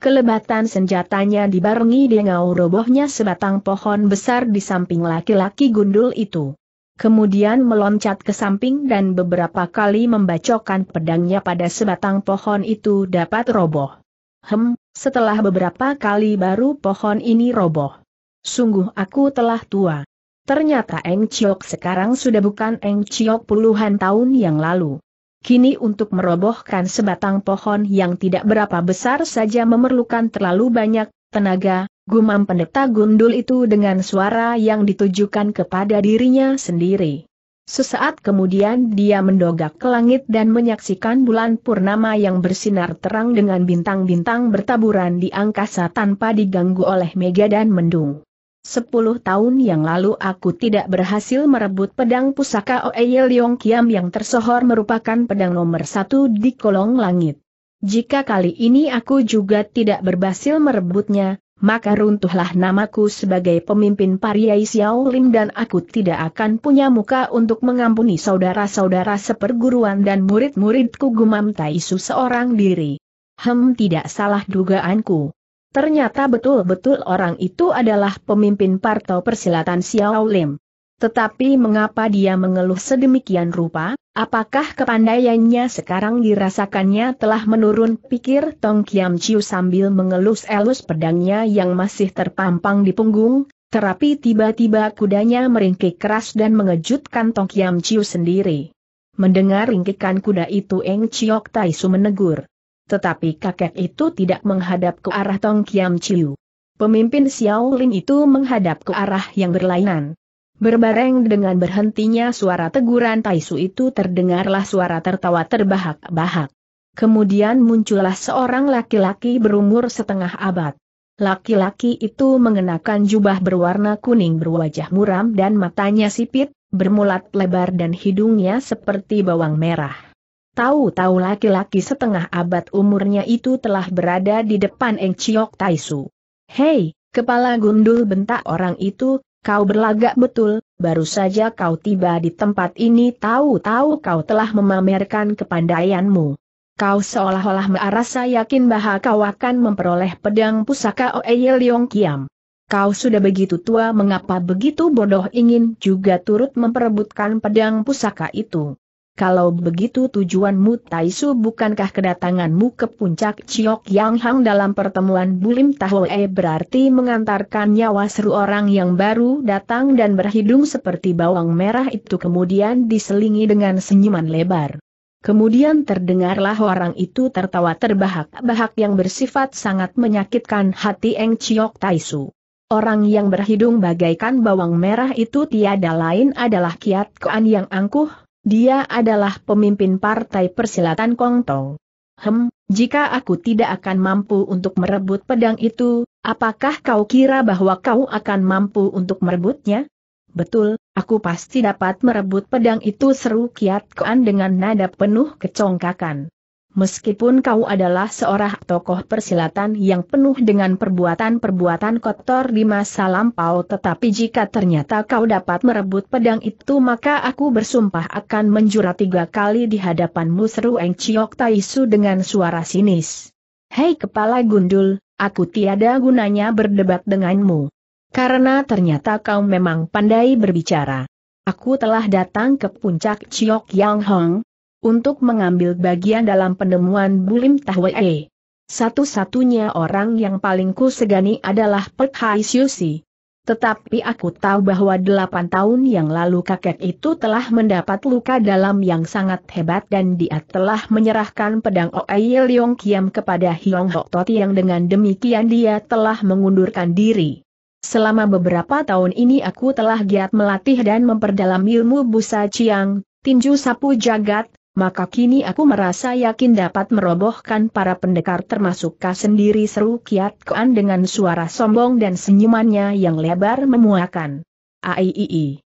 [SPEAKER 1] Kelebatan senjatanya dibarengi dengan robohnya sebatang pohon besar di samping laki-laki gundul itu. Kemudian meloncat ke samping dan beberapa kali membacokan pedangnya pada sebatang pohon itu dapat roboh. Hem, setelah beberapa kali baru pohon ini roboh. Sungguh aku telah tua. Ternyata Eng Chiok sekarang sudah bukan Eng Chiok puluhan tahun yang lalu. Kini untuk merobohkan sebatang pohon yang tidak berapa besar saja memerlukan terlalu banyak tenaga, gumam pendeta gundul itu dengan suara yang ditujukan kepada dirinya sendiri. Sesaat kemudian dia mendogak ke langit dan menyaksikan bulan purnama yang bersinar terang dengan bintang-bintang bertaburan di angkasa tanpa diganggu oleh mega dan mendung. Sepuluh tahun yang lalu aku tidak berhasil merebut pedang pusaka Oeye Leong Kiam yang tersohor merupakan pedang nomor satu di kolong langit. Jika kali ini aku juga tidak berhasil merebutnya, maka runtuhlah namaku sebagai pemimpin Pariai Xiao Lim dan aku tidak akan punya muka untuk mengampuni saudara-saudara seperguruan dan murid-muridku gumam Taisu seorang diri. Hem tidak salah dugaanku. Ternyata betul-betul orang itu adalah pemimpin Parto Persilatan Xiao Lim. Tetapi mengapa dia mengeluh sedemikian rupa? Apakah kepandaiannya sekarang dirasakannya telah menurun? Pikir Tong Kiam Chiu sambil mengelus-elus pedangnya yang masih terpampang di punggung. Terapi tiba-tiba kudanya meringkik keras dan mengejutkan Tong Kiam Chiu sendiri. Mendengar ringkikan kuda itu Eng Chiok Taisu menegur. Tetapi kakek itu tidak menghadap ke arah Tong Kiam Chiu. Pemimpin Xiao Ling itu menghadap ke arah yang berlainan. Berbareng dengan berhentinya suara teguran Taisu itu terdengarlah suara tertawa terbahak-bahak. Kemudian muncullah seorang laki-laki berumur setengah abad. Laki-laki itu mengenakan jubah berwarna kuning berwajah muram dan matanya sipit, bermulat lebar dan hidungnya seperti bawang merah. Tahu-tahu laki-laki setengah abad umurnya itu telah berada di depan Eng Chiok Taisu. Hei, kepala gundul bentak orang itu, kau berlagak betul, baru saja kau tiba di tempat ini tahu-tahu kau telah memamerkan kepandaianmu. Kau seolah-olah merasa yakin bahwa kau akan memperoleh pedang pusaka Oeye Leong Kiam. Kau sudah begitu tua mengapa begitu bodoh ingin juga turut memperebutkan pedang pusaka itu kalau begitu tujuanmu Taisu bukankah kedatanganmu ke puncak Ciok Yang Hang dalam pertemuan Bulim Tahoe eh, berarti mengantarkan nyawa seru orang yang baru datang dan berhidung seperti bawang merah itu kemudian diselingi dengan senyuman lebar. Kemudian terdengarlah orang itu tertawa terbahak-bahak yang bersifat sangat menyakitkan hati Eng Ciok Taisu. Orang yang berhidung bagaikan bawang merah itu tiada lain adalah Kiat Koan yang angkuh, dia adalah pemimpin partai persilatan Kongtong. Hem, jika aku tidak akan mampu untuk merebut pedang itu, apakah kau kira bahwa kau akan mampu untuk merebutnya? Betul, aku pasti dapat merebut pedang itu seru Kiat Koan dengan nada penuh kecongkakan. Meskipun kau adalah seorang tokoh persilatan yang penuh dengan perbuatan-perbuatan kotor di masa lampau tetapi jika ternyata kau dapat merebut pedang itu maka aku bersumpah akan menjura tiga kali di hadapanmu seru Eng Chiok Taisu dengan suara sinis. Hei kepala gundul, aku tiada gunanya berdebat denganmu. Karena ternyata kau memang pandai berbicara. Aku telah datang ke puncak Chiok Yang Hong, untuk mengambil bagian dalam penemuan Bulim Tahwee. Satu-satunya orang yang paling ku segani adalah Pek Hai Siusi. Tetapi aku tahu bahwa delapan tahun yang lalu kakek itu telah mendapat luka dalam yang sangat hebat dan dia telah menyerahkan pedang Oei Leong Kiam kepada Hiong Hok Toti yang dengan demikian dia telah mengundurkan diri. Selama beberapa tahun ini aku telah giat melatih dan memperdalam ilmu busa ciang, tinju sapu jagat, maka kini aku merasa yakin dapat merobohkan para pendekar termasuk kau sendiri seru Kiat Koan dengan suara sombong dan senyumannya yang lebar memuakan. Aiii.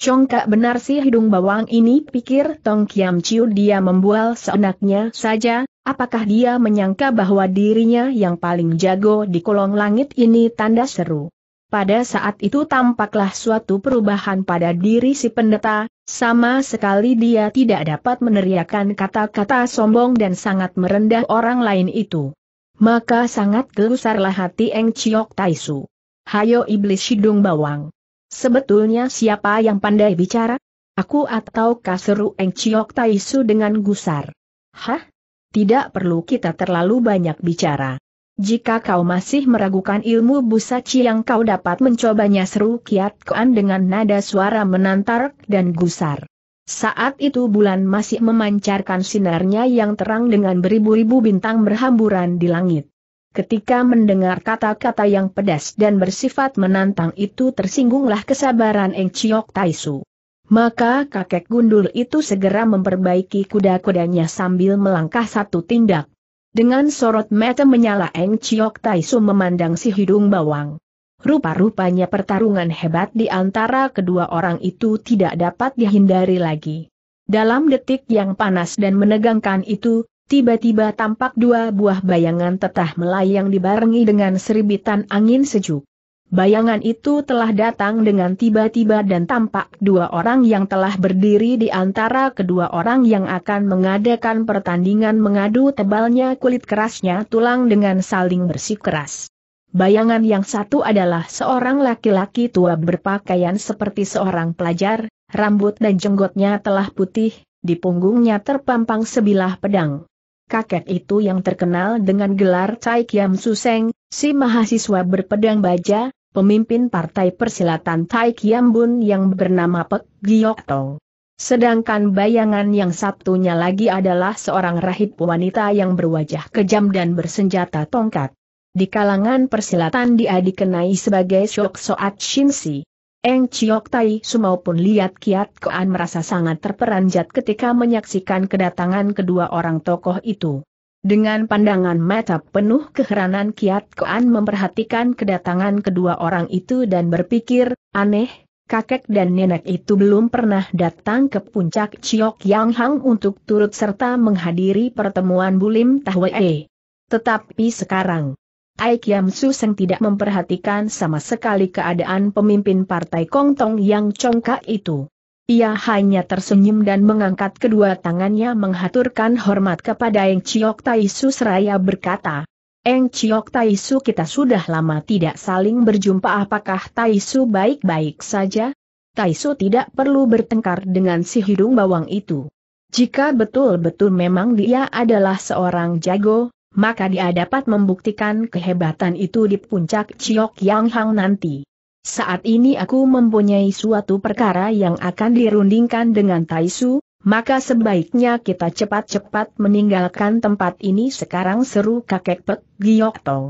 [SPEAKER 1] Congkak benar sih hidung bawang ini pikir Tong Kiam Chiu dia membual seenaknya saja, apakah dia menyangka bahwa dirinya yang paling jago di kolong langit ini tanda seru. Pada saat itu tampaklah suatu perubahan pada diri si pendeta, sama sekali dia tidak dapat meneriakan kata-kata sombong dan sangat merendah orang lain itu. Maka sangat gelusarlah hati Eng Chiok Taisu. Hayo iblis hidung bawang. Sebetulnya siapa yang pandai bicara? Aku atau kaseru Eng Chiok Taisu dengan gusar. Hah? Tidak perlu kita terlalu banyak bicara. Jika kau masih meragukan ilmu busaci yang kau dapat mencobanya seru Kiat Koan dengan nada suara menantar dan gusar. Saat itu bulan masih memancarkan sinarnya yang terang dengan beribu-ribu bintang berhamburan di langit. Ketika mendengar kata-kata yang pedas dan bersifat menantang itu tersinggunglah kesabaran Eng Chiok Taisu. Maka kakek gundul itu segera memperbaiki kuda-kudanya sambil melangkah satu tindak dengan sorot mata menyala Eng Chiok Taisu memandang si hidung bawang. Rupa-rupanya pertarungan hebat di antara kedua orang itu tidak dapat dihindari lagi. Dalam detik yang panas dan menegangkan itu, tiba-tiba tampak dua buah bayangan tetah melayang dibarengi dengan seribitan angin sejuk. Bayangan itu telah datang dengan tiba-tiba dan tampak dua orang yang telah berdiri di antara kedua orang yang akan mengadakan pertandingan mengadu tebalnya kulit kerasnya tulang dengan saling bersikeras. Bayangan yang satu adalah seorang laki-laki tua berpakaian seperti seorang pelajar, rambut dan jenggotnya telah putih, di punggungnya terpampang sebilah pedang. Kakek itu yang terkenal dengan gelar Cai Kiam Suseng, si mahasiswa berpedang baja, pemimpin partai persilatan Tai Kiambun yang bernama Pek Giok Tong. Sedangkan bayangan yang satunya lagi adalah seorang rahib wanita yang berwajah kejam dan bersenjata tongkat. Di kalangan persilatan dia dikenai sebagai Syok Soat Shin Si. Eng Chiok Tai Su maupun Liat Kiat Koan merasa sangat terperanjat ketika menyaksikan kedatangan kedua orang tokoh itu. Dengan pandangan mata penuh keheranan Kiat Koan memperhatikan kedatangan kedua orang itu dan berpikir, aneh, kakek dan nenek itu belum pernah datang ke puncak Ciok Yang Hang untuk turut serta menghadiri pertemuan Bulim Tahwee. Tetapi sekarang, Aik Yam Suseng tidak memperhatikan sama sekali keadaan pemimpin partai Kongtong yang congkak itu. Ia hanya tersenyum dan mengangkat kedua tangannya menghaturkan hormat kepada Eng Chiok Taisu seraya berkata, Eng Chiok Taisu kita sudah lama tidak saling berjumpa apakah Taisu baik-baik saja? Taisu tidak perlu bertengkar dengan si hidung bawang itu. Jika betul-betul memang dia adalah seorang jago, maka dia dapat membuktikan kehebatan itu di puncak Chiok Yang Hang nanti. Saat ini aku mempunyai suatu perkara yang akan dirundingkan dengan Taisu, maka sebaiknya kita cepat-cepat meninggalkan tempat ini sekarang seru kakek Pek Giok Tong.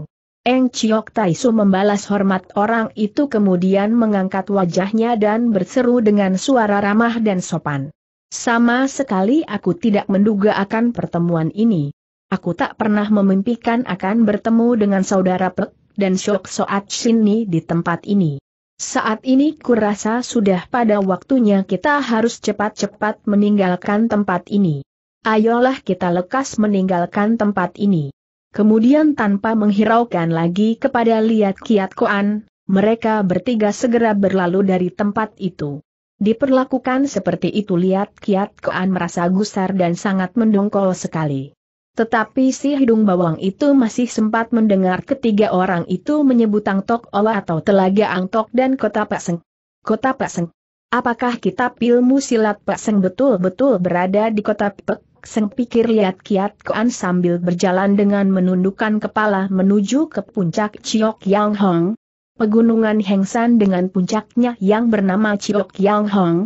[SPEAKER 1] Eng Chiok Taisu membalas hormat orang itu kemudian mengangkat wajahnya dan berseru dengan suara ramah dan sopan. Sama sekali aku tidak menduga akan pertemuan ini. Aku tak pernah memimpikan akan bertemu dengan saudara Pek dan Shok Soat Sini di tempat ini. Saat ini kurasa sudah pada waktunya kita harus cepat-cepat meninggalkan tempat ini. Ayolah kita lekas meninggalkan tempat ini. Kemudian tanpa menghiraukan lagi kepada Liat Kiat Koan, mereka bertiga segera berlalu dari tempat itu. Diperlakukan seperti itu Liat Kiat Koan merasa gusar dan sangat mendongkol sekali. Tetapi si hidung bawang itu masih sempat mendengar ketiga orang itu menyebut Tok Ola atau Telaga Angtok dan Kota Paseng. Kota Paseng. Apakah kitab ilmu silat Paseng betul-betul berada di kota Pek? Seng pikir lihat kiat koan sambil berjalan dengan menundukkan kepala menuju ke puncak Chiok Yang Hong. Pegunungan Hengsan dengan puncaknya yang bernama Chiok Yang Hong,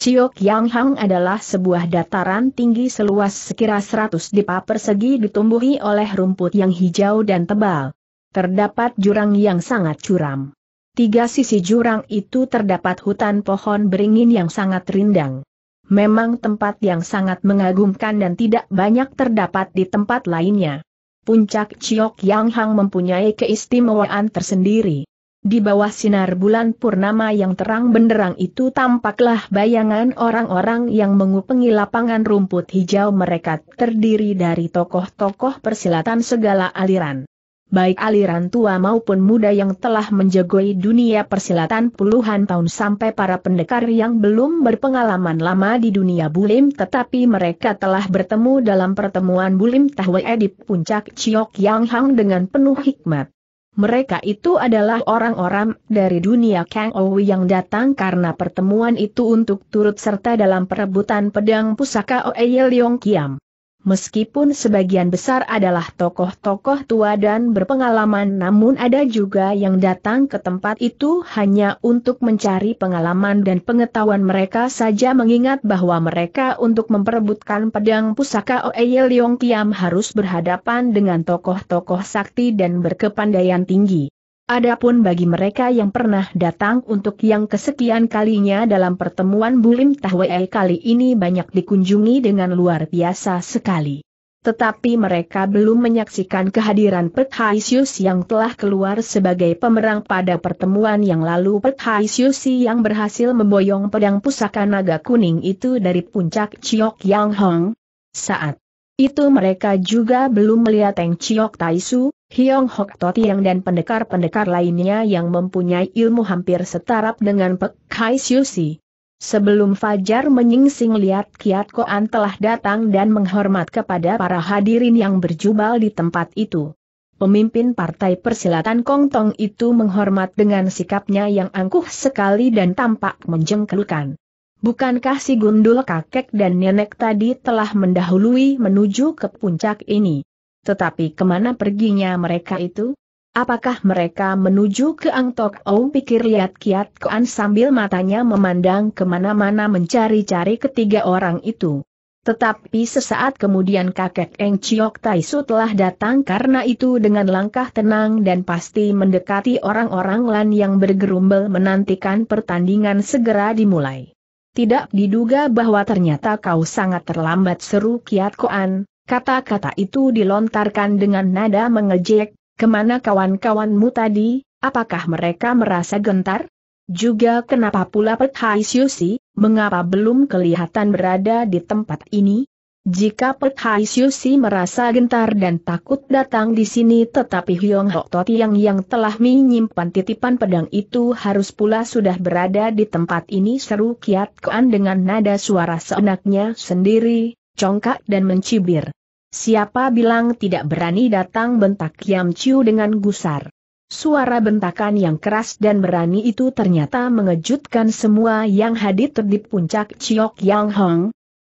[SPEAKER 1] Ciok Yang Hang adalah sebuah dataran tinggi seluas sekira 100 dipa persegi ditumbuhi oleh rumput yang hijau dan tebal. Terdapat jurang yang sangat curam. Tiga sisi jurang itu terdapat hutan pohon beringin yang sangat rindang. Memang tempat yang sangat mengagumkan dan tidak banyak terdapat di tempat lainnya. Puncak Ciok Yang Hang mempunyai keistimewaan tersendiri. Di bawah sinar bulan purnama yang terang benderang itu tampaklah bayangan orang-orang yang mengupengi lapangan rumput hijau mereka terdiri dari tokoh-tokoh persilatan segala aliran. Baik aliran tua maupun muda yang telah menjagoi dunia persilatan puluhan tahun sampai para pendekar yang belum berpengalaman lama di dunia bulim tetapi mereka telah bertemu dalam pertemuan bulim Tahwe di puncak ciok Yang Hang dengan penuh hikmat. Mereka itu adalah orang-orang dari dunia Kang Owi yang datang karena pertemuan itu untuk turut serta dalam perebutan pedang pusaka Oeye Leong Kiam. Meskipun sebagian besar adalah tokoh-tokoh tua dan berpengalaman namun ada juga yang datang ke tempat itu hanya untuk mencari pengalaman dan pengetahuan mereka saja mengingat bahwa mereka untuk memperebutkan pedang pusaka Oeye Leong Kiam harus berhadapan dengan tokoh-tokoh sakti dan berkepandaian tinggi. Adapun bagi mereka yang pernah datang untuk yang kesekian kalinya dalam pertemuan Bulim Tahwe kali ini banyak dikunjungi dengan luar biasa sekali. Tetapi mereka belum menyaksikan kehadiran Pek Haisius yang telah keluar sebagai pemerang pada pertemuan yang lalu Pek Haisius yang berhasil memboyong pedang pusaka naga kuning itu dari puncak Chiok Yang Hong. Saat itu mereka juga belum melihat Teng Chiok Taisu, Hiong Hok Totiang dan pendekar-pendekar lainnya yang mempunyai ilmu hampir setarap dengan Pek Kai Siusi. Sebelum Fajar menyingsing lihat Kiat Koan telah datang dan menghormat kepada para hadirin yang berjubal di tempat itu. Pemimpin Partai Persilatan Kongtong itu menghormat dengan sikapnya yang angkuh sekali dan tampak menjengkelkan. Bukankah si gundul kakek dan nenek tadi telah mendahului menuju ke puncak ini? Tetapi kemana perginya mereka itu? Apakah mereka menuju ke Angtok Ou pikir Liat Kiat Koan sambil matanya memandang kemana-mana mencari-cari ketiga orang itu. Tetapi sesaat kemudian kakek Eng Chiok Taisu telah datang karena itu dengan langkah tenang dan pasti mendekati orang-orang lan yang bergerumbel menantikan pertandingan segera dimulai tidak diduga bahwa ternyata kau sangat terlambat seru Kiat Koan, kata-kata itu dilontarkan dengan nada mengejek, kemana kawan-kawanmu tadi, apakah mereka merasa gentar? Juga kenapa pula Pet Hai Siusi, mengapa belum kelihatan berada di tempat ini? Jika Pek Hai Siusi merasa gentar dan takut datang di sini tetapi Hyong Hok Totiang yang telah menyimpan titipan pedang itu harus pula sudah berada di tempat ini seru Kiat kean dengan nada suara seenaknya sendiri, congkak dan mencibir. Siapa bilang tidak berani datang bentak Yam Chiu dengan gusar. Suara bentakan yang keras dan berani itu ternyata mengejutkan semua yang hadir di puncak Chiok Yang Hong,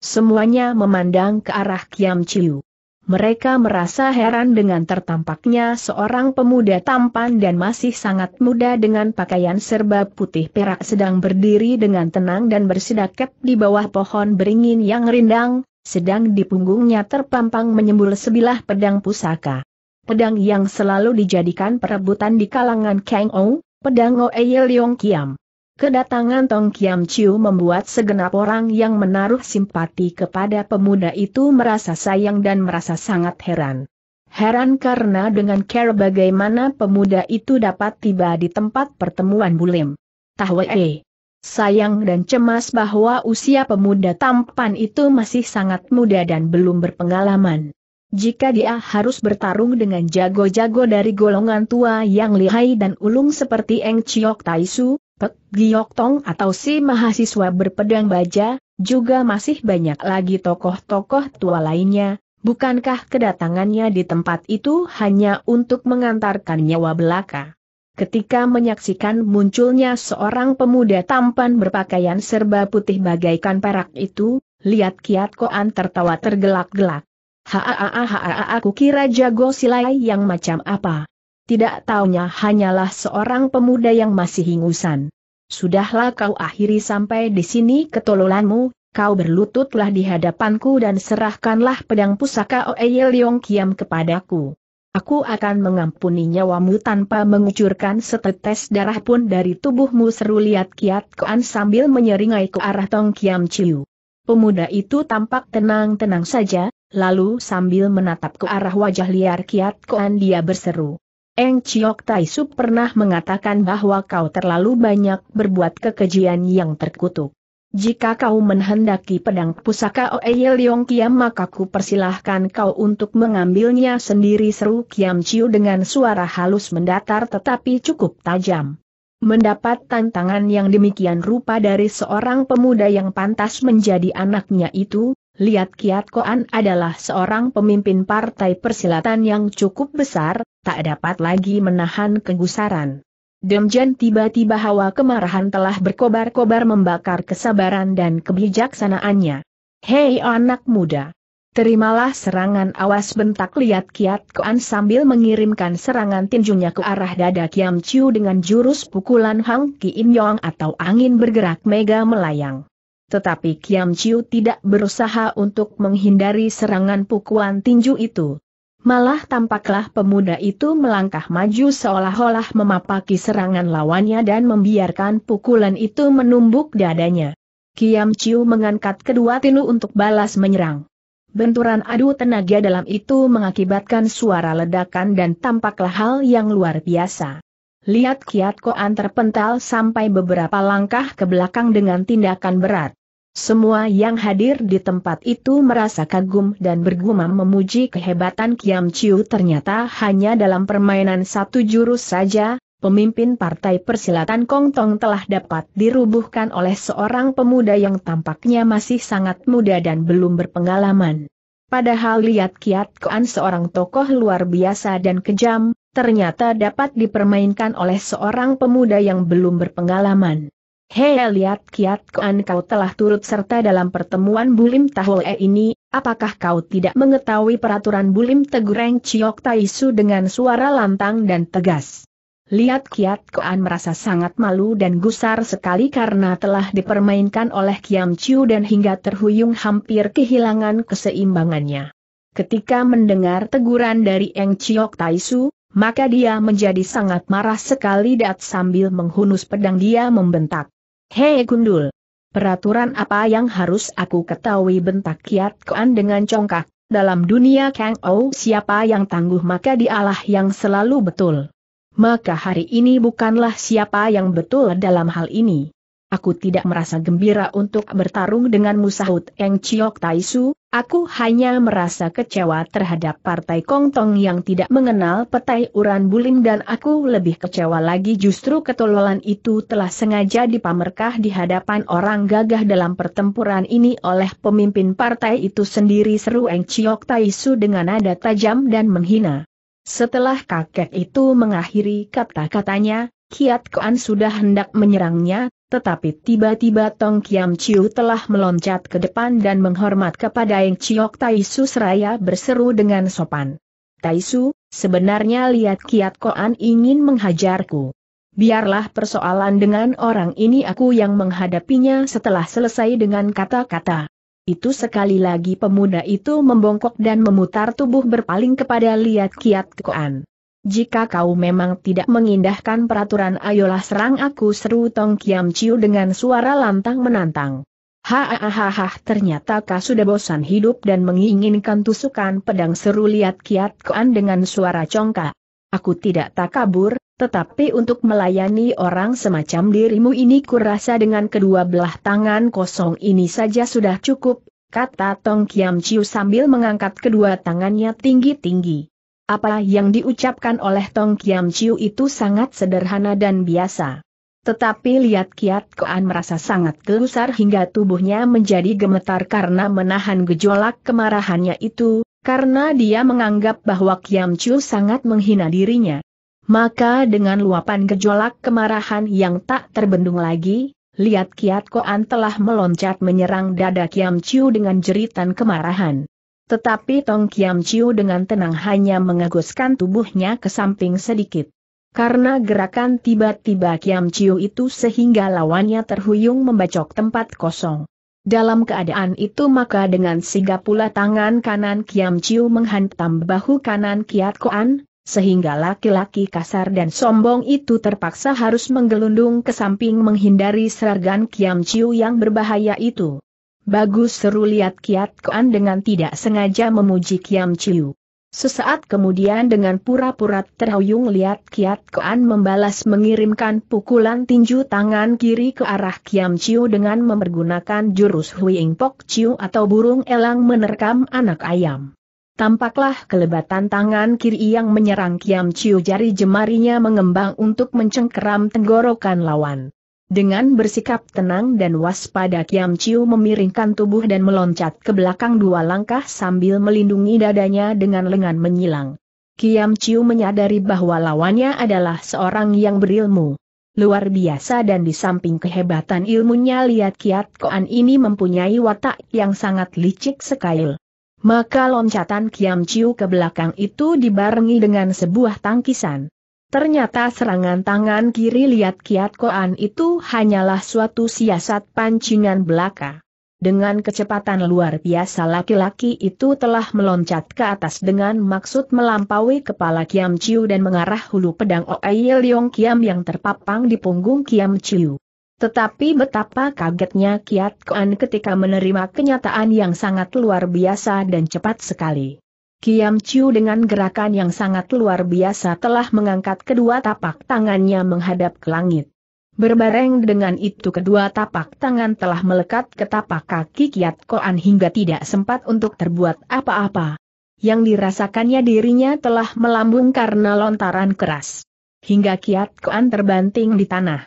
[SPEAKER 1] Semuanya memandang ke arah Kiam Chiu. Mereka merasa heran dengan tertampaknya seorang pemuda tampan dan masih sangat muda dengan pakaian serba putih perak sedang berdiri dengan tenang dan bersidaket di bawah pohon beringin yang rindang, sedang di punggungnya terpampang menyembul sebilah pedang pusaka. Pedang yang selalu dijadikan perebutan di kalangan Kang Ou, pedang Oeye Leong Kiam. Kedatangan Tong Kiam Chiu membuat segenap orang yang menaruh simpati kepada pemuda itu merasa sayang dan merasa sangat heran. Heran karena dengan care bagaimana pemuda itu dapat tiba di tempat pertemuan bulim. Tahwe. Eh, sayang dan cemas bahwa usia pemuda tampan itu masih sangat muda dan belum berpengalaman. Jika dia harus bertarung dengan jago-jago dari golongan tua yang lihai dan ulung seperti Eng Chiok Taisu, Pek Giok Tong atau si mahasiswa berpedang baja, juga masih banyak lagi tokoh-tokoh tua lainnya, bukankah kedatangannya di tempat itu hanya untuk mengantarkan nyawa belaka? ketika menyaksikan munculnya seorang pemuda tampan berpakaian serba putih bagaikan perak itu, lihat kiat koan tertawa tergelak-gelak. Haa aku kira jago silai yang macam apa tidak taunya hanyalah seorang pemuda yang masih hingusan. Sudahlah kau akhiri sampai di sini ketololanmu, kau berlututlah di hadapanku dan serahkanlah pedang pusaka Oeye Leong Kiam kepadaku. Aku akan mengampuni nyawamu tanpa mengucurkan setetes darah pun dari tubuhmu seru lihat kiat koan sambil menyeringai ke arah Tong Kiam Chiu. Pemuda itu tampak tenang-tenang saja, lalu sambil menatap ke arah wajah liar kiat koan dia berseru. Eng Chiok Tai Su pernah mengatakan bahwa kau terlalu banyak berbuat kekejian yang terkutuk. Jika kau menghendaki pedang pusaka Oei Leong Kiam maka ku persilahkan kau untuk mengambilnya sendiri seru Kiam Chiu dengan suara halus mendatar tetapi cukup tajam. Mendapat tantangan yang demikian rupa dari seorang pemuda yang pantas menjadi anaknya itu, Lihat Kiat Koan adalah seorang pemimpin partai persilatan yang cukup besar, tak dapat lagi menahan kegusaran. Demjan tiba-tiba hawa kemarahan telah berkobar-kobar membakar kesabaran dan kebijaksanaannya. Hei anak muda! Terimalah serangan awas bentak lihat kiat Koan sambil mengirimkan serangan tinjunya ke arah dada Kiam Chiu dengan jurus pukulan Hang Ki in Yong atau angin bergerak mega melayang tetapi Kiam Chiu tidak berusaha untuk menghindari serangan pukulan tinju itu. Malah tampaklah pemuda itu melangkah maju seolah-olah memapaki serangan lawannya dan membiarkan pukulan itu menumbuk dadanya. Kiam Chiu mengangkat kedua tinu untuk balas menyerang. Benturan adu tenaga dalam itu mengakibatkan suara ledakan dan tampaklah hal yang luar biasa. Lihat Kiat Koan terpental sampai beberapa langkah ke belakang dengan tindakan berat. Semua yang hadir di tempat itu merasa kagum dan bergumam memuji kehebatan Kiam Chiu ternyata hanya dalam permainan satu jurus saja, pemimpin partai persilatan Kong Tong telah dapat dirubuhkan oleh seorang pemuda yang tampaknya masih sangat muda dan belum berpengalaman. Padahal lihat kiat kean seorang tokoh luar biasa dan kejam, ternyata dapat dipermainkan oleh seorang pemuda yang belum berpengalaman. Hei lihat Kiat Koan kau telah turut serta dalam pertemuan Bulim E ini, apakah kau tidak mengetahui peraturan Bulim Tegureng Ciok Taisu dengan suara lantang dan tegas? Lihat Kiat Koan merasa sangat malu dan gusar sekali karena telah dipermainkan oleh Kiam Chiu dan hingga terhuyung hampir kehilangan keseimbangannya. Ketika mendengar teguran dari Eng Chiok Taisu, maka dia menjadi sangat marah sekali dan sambil menghunus pedang dia membentak. Hei gundul! Peraturan apa yang harus aku ketahui bentak Kiat Koan dengan congkak, dalam dunia Kang Ou siapa yang tangguh maka dialah yang selalu betul. Maka hari ini bukanlah siapa yang betul dalam hal ini. Aku tidak merasa gembira untuk bertarung dengan Musahut Eng Chiok Taisu, aku hanya merasa kecewa terhadap partai Kongtong yang tidak mengenal petai uran bulim dan aku lebih kecewa lagi justru ketololan itu telah sengaja dipamerkah di hadapan orang gagah dalam pertempuran ini oleh pemimpin partai itu sendiri seru Eng Chiok Taisu dengan nada tajam dan menghina. Setelah kakek itu mengakhiri kata-katanya, Kiat Kuan sudah hendak menyerangnya, tetapi tiba-tiba Tong Kiam Chiu telah meloncat ke depan dan menghormat kepada Eng Chiok Taisu seraya berseru dengan sopan. Taisu, sebenarnya lihat Kiat Koan ingin menghajarku. Biarlah persoalan dengan orang ini aku yang menghadapinya setelah selesai dengan kata-kata. Itu sekali lagi pemuda itu membongkok dan memutar tubuh berpaling kepada lihat Kiat Koan. Jika kau memang tidak mengindahkan peraturan ayolah serang aku seru Tong Kiam Chiu dengan suara lantang menantang. Hahaha ternyata kau sudah bosan hidup dan menginginkan tusukan pedang seru lihat kiat koan dengan suara congkak. Aku tidak tak kabur, tetapi untuk melayani orang semacam dirimu ini kurasa dengan kedua belah tangan kosong ini saja sudah cukup, kata Tong Kiam Chiu sambil mengangkat kedua tangannya tinggi-tinggi. Apa yang diucapkan oleh Tong Kiam Chiu itu sangat sederhana dan biasa. Tetapi lihat Kiat Koan merasa sangat gelusar hingga tubuhnya menjadi gemetar karena menahan gejolak kemarahannya itu, karena dia menganggap bahwa Kiam Chiu sangat menghina dirinya. Maka dengan luapan gejolak kemarahan yang tak terbendung lagi, lihat Kiat Koan telah meloncat menyerang dada Kiam Chiu dengan jeritan kemarahan. Tetapi Tong Kiam Chiu dengan tenang hanya mengaguskan tubuhnya ke samping sedikit. Karena gerakan tiba-tiba Kiam Chiu itu sehingga lawannya terhuyung membacok tempat kosong. Dalam keadaan itu maka dengan sigap pula tangan kanan Kiam Chiu menghantam bahu kanan Kiat Koan, sehingga laki-laki kasar dan sombong itu terpaksa harus menggelundung ke samping menghindari serangan Kiam Chiu yang berbahaya itu. Bagus seru lihat Kiat Koan dengan tidak sengaja memuji Kiam Chiu. Sesaat kemudian dengan pura-pura terhuyung lihat Kiat Koan membalas mengirimkan pukulan tinju tangan kiri ke arah Kiam Chiu dengan mempergunakan jurus Huying Pok Chiu atau burung elang menerkam anak ayam. Tampaklah kelebatan tangan kiri yang menyerang Kiam Chiu jari jemarinya mengembang untuk mencengkeram tenggorokan lawan. Dengan bersikap tenang dan waspada Kiam Chiu memiringkan tubuh dan meloncat ke belakang dua langkah sambil melindungi dadanya dengan lengan menyilang. Kiam Chiu menyadari bahwa lawannya adalah seorang yang berilmu. Luar biasa dan di samping kehebatan ilmunya lihat kiat koan ini mempunyai watak yang sangat licik sekali. Maka loncatan Kiam Chiu ke belakang itu dibarengi dengan sebuah tangkisan. Ternyata serangan tangan kiri liat Kiat Koan itu hanyalah suatu siasat pancingan belaka. Dengan kecepatan luar biasa laki-laki itu telah meloncat ke atas dengan maksud melampaui kepala Kiam Chiu dan mengarah hulu pedang Oei Leong Kiam yang terpapang di punggung Kiam Chiu. Tetapi betapa kagetnya Kiat Koan ketika menerima kenyataan yang sangat luar biasa dan cepat sekali. Kiam Chiu dengan gerakan yang sangat luar biasa telah mengangkat kedua tapak tangannya menghadap ke langit. Berbareng dengan itu kedua tapak tangan telah melekat ke tapak kaki Kiat Koan hingga tidak sempat untuk terbuat apa-apa. Yang dirasakannya dirinya telah melambung karena lontaran keras. Hingga Kiat Koan terbanting di tanah.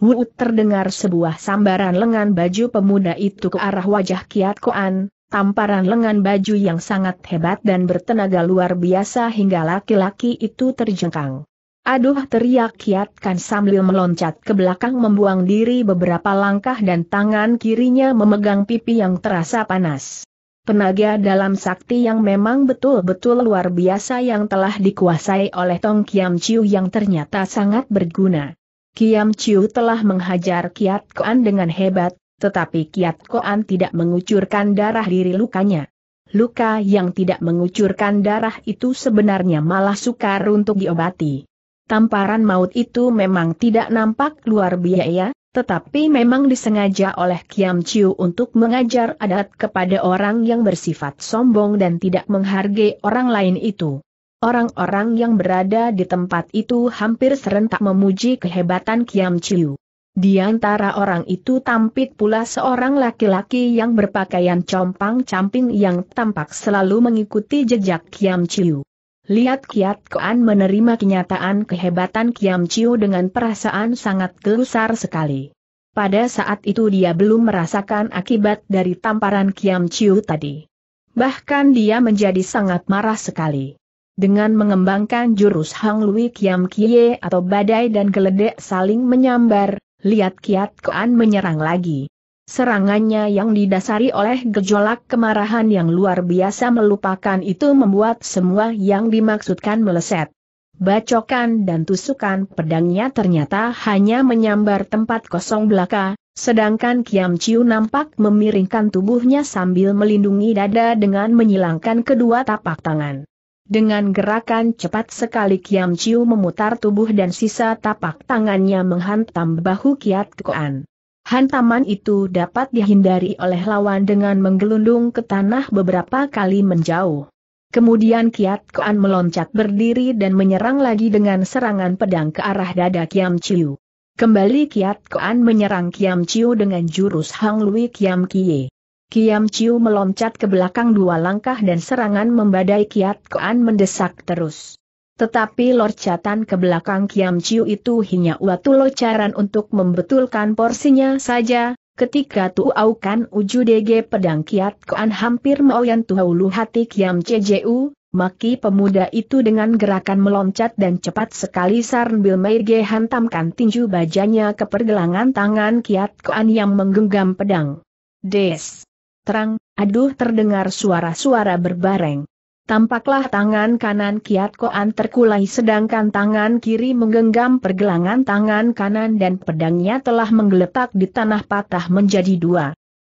[SPEAKER 1] Wuut terdengar sebuah sambaran lengan baju pemuda itu ke arah wajah Kiat Koan, tamparan lengan baju yang sangat hebat dan bertenaga luar biasa hingga laki-laki itu terjengkang. Aduh teriak Kiat Kan sambil meloncat ke belakang membuang diri beberapa langkah dan tangan kirinya memegang pipi yang terasa panas. Penaga dalam sakti yang memang betul-betul luar biasa yang telah dikuasai oleh Tong Kiam Chiu yang ternyata sangat berguna. Kiam Chiu telah menghajar Kiat Kan dengan hebat, tetapi Kiat Koan tidak mengucurkan darah diri lukanya. Luka yang tidak mengucurkan darah itu sebenarnya malah sukar untuk diobati. Tamparan maut itu memang tidak nampak luar biaya, tetapi memang disengaja oleh Kiam Chiu untuk mengajar adat kepada orang yang bersifat sombong dan tidak menghargai orang lain itu. Orang-orang yang berada di tempat itu hampir serentak memuji kehebatan Kiam Chiu. Di antara orang itu tampil pula seorang laki-laki yang berpakaian compang-camping yang tampak selalu mengikuti jejak Kiam Chiu. Lihat Kiat Koan menerima kenyataan kehebatan Kiam Chiu dengan perasaan sangat gelusar sekali. Pada saat itu dia belum merasakan akibat dari tamparan Kiam Chiu tadi. Bahkan dia menjadi sangat marah sekali. Dengan mengembangkan jurus Hang Lui Kiam Kie atau badai dan geledek saling menyambar, lihat Kiat Koan menyerang lagi. Serangannya yang didasari oleh gejolak kemarahan yang luar biasa melupakan itu membuat semua yang dimaksudkan meleset. Bacokan dan tusukan pedangnya ternyata hanya menyambar tempat kosong belaka, sedangkan Kiam Chiu nampak memiringkan tubuhnya sambil melindungi dada dengan menyilangkan kedua tapak tangan. Dengan gerakan cepat sekali Kiam Chiu memutar tubuh dan sisa tapak tangannya menghantam bahu Kiat Kuan. Hantaman itu dapat dihindari oleh lawan dengan menggelundung ke tanah beberapa kali menjauh. Kemudian Kiat Kuan meloncat berdiri dan menyerang lagi dengan serangan pedang ke arah dada Kiam Chiu. Kembali Kiat Kuan menyerang Kiam Chiu dengan jurus Hang Lui Kiam Kie. Kiam Chiu meloncat ke belakang dua langkah dan serangan membadai Kiat Koan mendesak terus. Tetapi lorcatan ke belakang Kiam Chiu itu hanya suatu locaran untuk membetulkan porsinya saja, ketika tuaukan uju DG pedang Kiat Koan hampir meoyan Tuhaulu hati Kiam Cju, maki pemuda itu dengan gerakan meloncat dan cepat sekali Sarnbil Meige hantamkan tinju bajanya ke pergelangan tangan Kiat Koan yang menggenggam pedang. Des terang, aduh terdengar suara-suara berbareng. Tampaklah tangan kanan Kiat Koan terkulai sedangkan tangan kiri menggenggam pergelangan tangan kanan dan pedangnya telah menggeletak di tanah patah menjadi dua.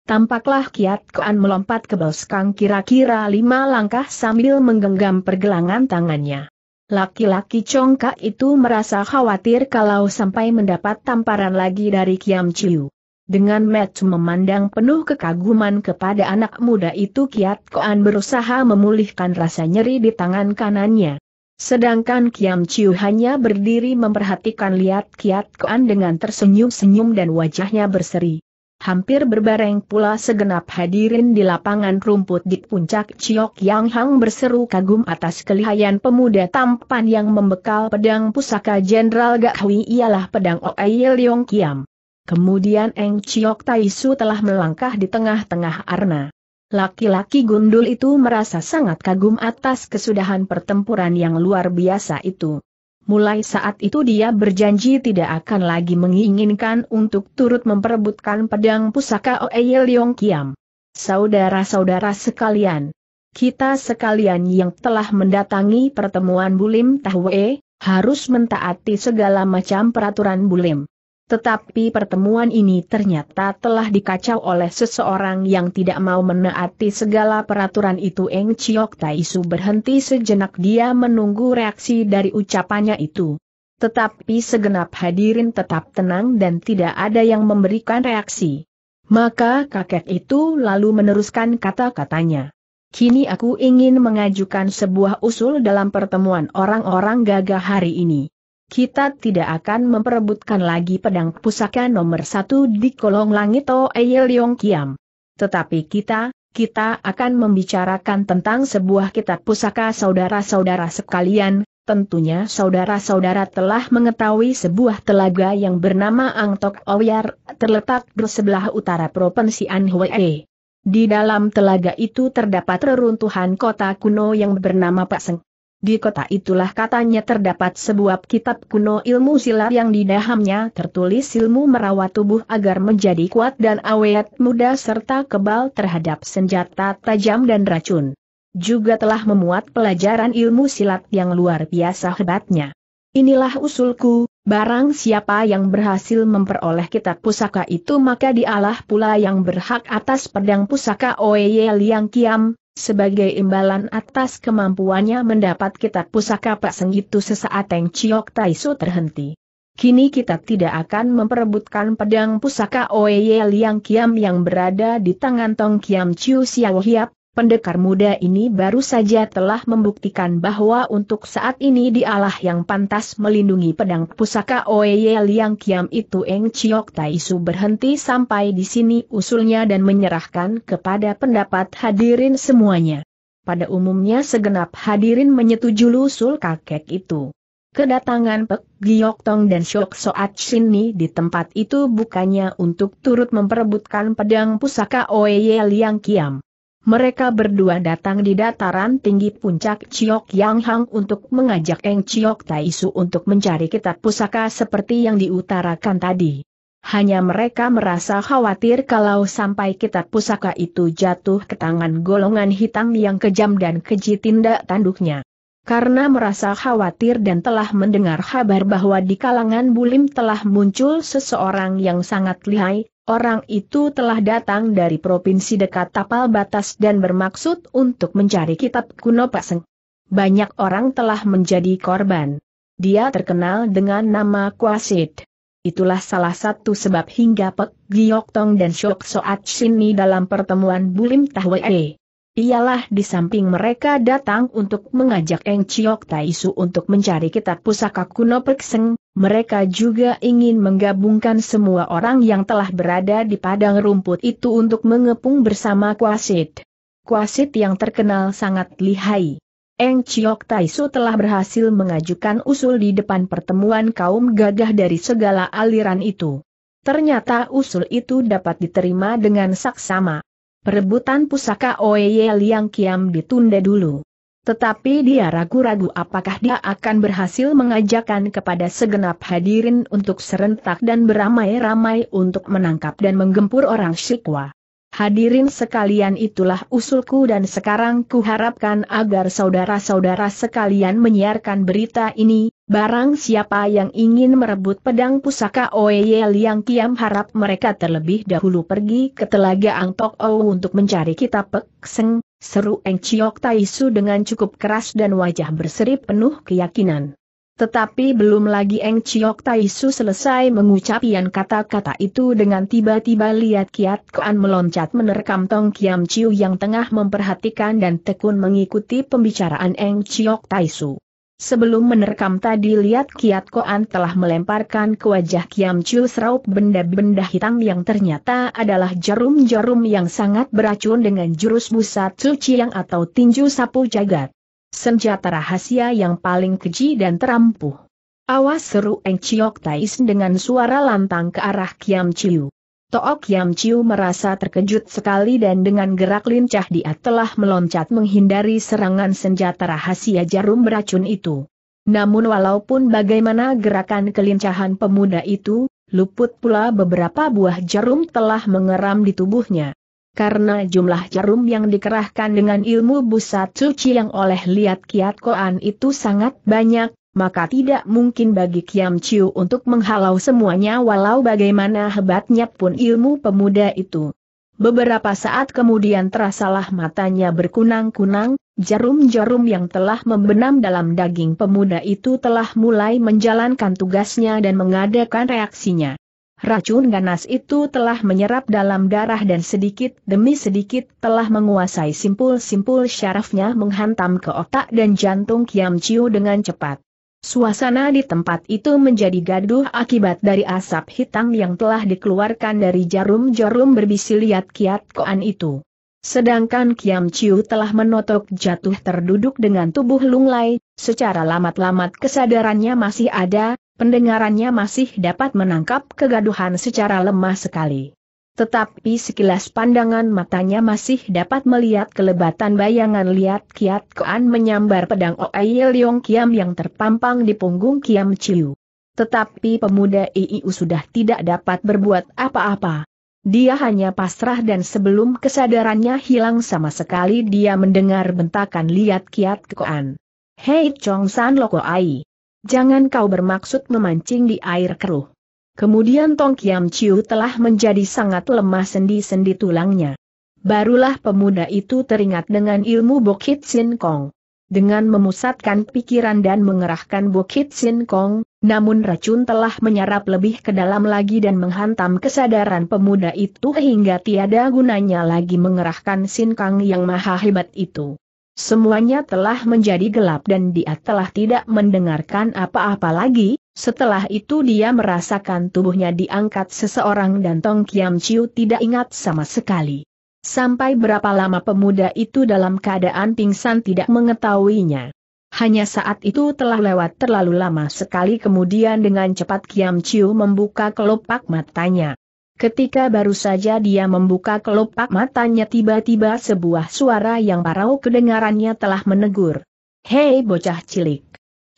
[SPEAKER 1] Tampaklah Kiat Koan melompat ke belakang kira-kira lima langkah sambil menggenggam pergelangan tangannya. Laki-laki congkak itu merasa khawatir kalau sampai mendapat tamparan lagi dari Kiam Chiu. Dengan match memandang penuh kekaguman kepada anak muda itu Kiat Koan berusaha memulihkan rasa nyeri di tangan kanannya. Sedangkan Kiam Chiu hanya berdiri memperhatikan lihat Kiat Koan dengan tersenyum-senyum dan wajahnya berseri. Hampir berbareng pula segenap hadirin di lapangan rumput di puncak Ciok Yang Hang berseru kagum atas kelihayan pemuda tampan yang membekal pedang pusaka Jenderal Gak Hui ialah pedang Oei Leong Kiam. Kemudian Eng Chiok Taisu telah melangkah di tengah-tengah Arna. Laki-laki gundul itu merasa sangat kagum atas kesudahan pertempuran yang luar biasa itu. Mulai saat itu dia berjanji tidak akan lagi menginginkan untuk turut memperebutkan pedang pusaka Oeye Leong Kiam. Saudara-saudara sekalian, kita sekalian yang telah mendatangi pertemuan Bulim Tahwe, harus mentaati segala macam peraturan Bulim. Tetapi pertemuan ini ternyata telah dikacau oleh seseorang yang tidak mau menaati segala peraturan itu Eng Chiok Taisu berhenti sejenak dia menunggu reaksi dari ucapannya itu. Tetapi segenap hadirin tetap tenang dan tidak ada yang memberikan reaksi. Maka kakek itu lalu meneruskan kata-katanya. Kini aku ingin mengajukan sebuah usul dalam pertemuan orang-orang gagah hari ini kita tidak akan memperebutkan lagi pedang pusaka nomor satu di kolong langit Oeye Leong Kiam. Tetapi kita, kita akan membicarakan tentang sebuah kitab pusaka saudara-saudara sekalian, tentunya saudara-saudara telah mengetahui sebuah telaga yang bernama Angtok Oyar, terletak di sebelah utara Provinsi Anhui. Di dalam telaga itu terdapat reruntuhan kota kuno yang bernama Pak Paseng. Di kota itulah katanya terdapat sebuah kitab kuno ilmu silat yang di dalamnya tertulis ilmu merawat tubuh agar menjadi kuat dan awet muda serta kebal terhadap senjata tajam dan racun. Juga telah memuat pelajaran ilmu silat yang luar biasa hebatnya. Inilah usulku, barang siapa yang berhasil memperoleh kitab pusaka itu maka dialah pula yang berhak atas pedang pusaka Oye Liang Kiam, sebagai imbalan atas kemampuannya mendapat kitab pusaka Pak Senggitu sesaat Teng Chiok Taisu terhenti. Kini kita tidak akan memperebutkan pedang pusaka Oye Liang Kiam yang berada di tangan Tong Kiam Chiu Xiao Hiap, Pendekar muda ini baru saja telah membuktikan bahwa untuk saat ini dialah yang pantas melindungi pedang pusaka Oeyel Liang Kiam itu Eng Chiok Taisu berhenti sampai di sini usulnya dan menyerahkan kepada pendapat hadirin semuanya. Pada umumnya segenap hadirin menyetujui usul kakek itu. Kedatangan Pek Giok Tong dan Shok Soat Sini di tempat itu bukannya untuk turut memperebutkan pedang pusaka Oeyel Liang Kiam. Mereka berdua datang di dataran tinggi puncak Chiok Yang Hang untuk mengajak Eng Chiok Taisu untuk mencari kitab pusaka seperti yang diutarakan tadi. Hanya mereka merasa khawatir kalau sampai kitab pusaka itu jatuh ke tangan golongan hitam yang kejam dan keji tindak tanduknya karena merasa khawatir dan telah mendengar kabar bahwa di kalangan Bulim telah muncul seseorang yang sangat lihai, orang itu telah datang dari provinsi dekat tapal batas dan bermaksud untuk mencari kitab kuno Paseng. Banyak orang telah menjadi korban. Dia terkenal dengan nama Kwasid. Itulah salah satu sebab hingga Pek Giyok Tong dan Shok Soat Sini dalam pertemuan Bulim Tahwee Ialah di samping mereka datang untuk mengajak Eng Chiok Taisu untuk mencari kitab pusaka kuno Pekseng, mereka juga ingin menggabungkan semua orang yang telah berada di padang rumput itu untuk mengepung bersama Kwasit. Kwasit yang terkenal sangat lihai. Eng Chiok Taisu telah berhasil mengajukan usul di depan pertemuan kaum gagah dari segala aliran itu. Ternyata usul itu dapat diterima dengan saksama. Perebutan pusaka Oye Liang Kiam ditunda dulu. Tetapi dia ragu-ragu apakah dia akan berhasil mengajakkan kepada segenap hadirin untuk serentak dan beramai-ramai untuk menangkap dan menggempur orang Shikwa. Hadirin sekalian itulah usulku dan sekarang kuharapkan agar saudara-saudara sekalian menyiarkan berita ini, Barang siapa yang ingin merebut pedang pusaka Oye yang kiam harap mereka terlebih dahulu pergi ke telaga Ang Tok O untuk mencari kitab Pek Seng, seru Eng Chiok Taisu dengan cukup keras dan wajah berseri penuh keyakinan. Tetapi belum lagi Eng Chiok Taisu selesai mengucapkan kata-kata itu dengan tiba-tiba lihat Kiat Kuan meloncat menerkam Tong Kiam Chiu yang tengah memperhatikan dan tekun mengikuti pembicaraan Eng Chiok Taisu. Sebelum menerkam tadi lihat Kiat Koan telah melemparkan ke wajah Kiam Chu seraup benda-benda hitam yang ternyata adalah jarum-jarum yang sangat beracun dengan jurus busat suci yang atau tinju sapu jagat. Senjata rahasia yang paling keji dan terampuh. Awas seru Eng Chiok Tais dengan suara lantang ke arah Kiam Chiu. Tok Yam Chiu merasa terkejut sekali dan dengan gerak lincah dia telah meloncat menghindari serangan senjata rahasia jarum beracun itu. Namun walaupun bagaimana gerakan kelincahan pemuda itu, luput pula beberapa buah jarum telah mengeram di tubuhnya. Karena jumlah jarum yang dikerahkan dengan ilmu busat suci yang oleh Liat Kiat Koan itu sangat banyak, maka tidak mungkin bagi Kiam Chiu untuk menghalau semuanya walau bagaimana hebatnya pun ilmu pemuda itu. Beberapa saat kemudian terasalah matanya berkunang-kunang, jarum-jarum yang telah membenam dalam daging pemuda itu telah mulai menjalankan tugasnya dan mengadakan reaksinya. Racun ganas itu telah menyerap dalam darah dan sedikit demi sedikit telah menguasai simpul-simpul syarafnya menghantam ke otak dan jantung Kiam Chiu dengan cepat. Suasana di tempat itu menjadi gaduh akibat dari asap hitam yang telah dikeluarkan dari jarum-jarum berbisi liat kiat koan itu. Sedangkan Kiam Chiu telah menotok jatuh terduduk dengan tubuh lunglai, secara lamat-lamat kesadarannya masih ada, pendengarannya masih dapat menangkap kegaduhan secara lemah sekali. Tetapi sekilas pandangan matanya masih dapat melihat kelebatan bayangan liat kiat koan menyambar pedang Oaye Leong Kiam yang terpampang di punggung Kiam Chiu. Tetapi pemuda IIU sudah tidak dapat berbuat apa-apa. Dia hanya pasrah dan sebelum kesadarannya hilang sama sekali dia mendengar bentakan liat kiat koan. Hei Chong San Loko Ai! Jangan kau bermaksud memancing di air keruh. Kemudian Tong Kiam Chiu telah menjadi sangat lemah sendi-sendi tulangnya. Barulah pemuda itu teringat dengan ilmu Bukit Sin Kong. Dengan memusatkan pikiran dan mengerahkan Bukit Sin Kong, namun racun telah menyerap lebih ke dalam lagi dan menghantam kesadaran pemuda itu hingga tiada gunanya lagi mengerahkan Sin Kong yang maha hebat itu. Semuanya telah menjadi gelap dan dia telah tidak mendengarkan apa-apa lagi, setelah itu dia merasakan tubuhnya diangkat seseorang dan Tong Kiam Chiu tidak ingat sama sekali. Sampai berapa lama pemuda itu dalam keadaan pingsan tidak mengetahuinya. Hanya saat itu telah lewat terlalu lama sekali kemudian dengan cepat Kiam Chiu membuka kelopak matanya. Ketika baru saja dia membuka kelopak matanya tiba-tiba sebuah suara yang parau kedengarannya telah menegur. Hei bocah cilik!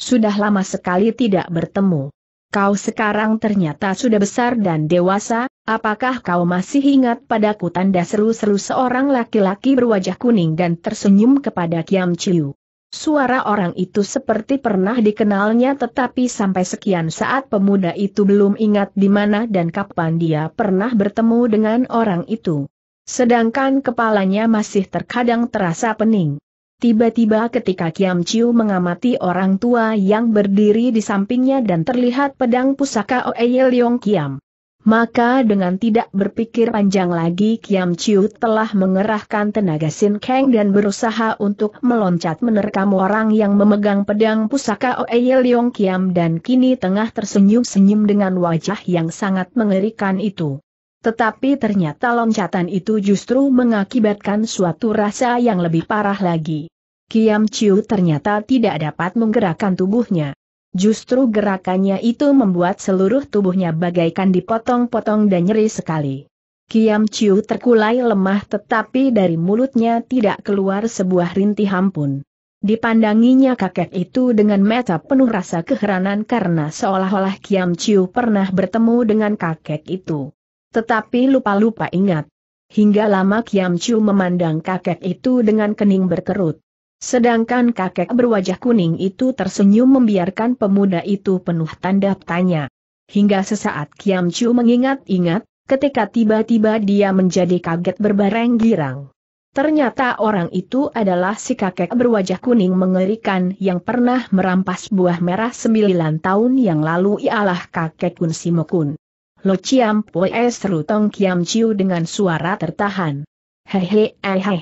[SPEAKER 1] Sudah lama sekali tidak bertemu. Kau sekarang ternyata sudah besar dan dewasa, apakah kau masih ingat padaku tanda seru-seru seorang laki-laki berwajah kuning dan tersenyum kepada Kiam Chiu. Suara orang itu seperti pernah dikenalnya tetapi sampai sekian saat pemuda itu belum ingat di mana dan kapan dia pernah bertemu dengan orang itu. Sedangkan kepalanya masih terkadang terasa pening. Tiba-tiba ketika Kiam Chiu mengamati orang tua yang berdiri di sampingnya dan terlihat pedang pusaka Oeye Leong Kiam. Maka dengan tidak berpikir panjang lagi Kiam Chiu telah mengerahkan tenaga Sin Kang dan berusaha untuk meloncat menerkam orang yang memegang pedang pusaka Oeye Leong Kiam dan kini tengah tersenyum-senyum dengan wajah yang sangat mengerikan itu. Tetapi ternyata loncatan itu justru mengakibatkan suatu rasa yang lebih parah lagi. Kiam Chiu ternyata tidak dapat menggerakkan tubuhnya. Justru gerakannya itu membuat seluruh tubuhnya bagaikan dipotong-potong dan nyeri sekali. Kiam Chiu terkulai lemah tetapi dari mulutnya tidak keluar sebuah rintihan pun. Dipandanginya kakek itu dengan mata penuh rasa keheranan karena seolah-olah Kiam Chiu pernah bertemu dengan kakek itu. Tetapi lupa-lupa ingat. Hingga lama Kiam Chu memandang kakek itu dengan kening berkerut. Sedangkan kakek berwajah kuning itu tersenyum membiarkan pemuda itu penuh tanda tanya. Hingga sesaat Kiam Chu mengingat-ingat, ketika tiba-tiba dia menjadi kaget berbareng girang. Ternyata orang itu adalah si kakek berwajah kuning mengerikan yang pernah merampas buah merah sembilan tahun yang lalu ialah kakek Kun Simokun. Lo Chiam Poe seru Tong Kiam Chiu dengan suara tertahan. Hehe hehe.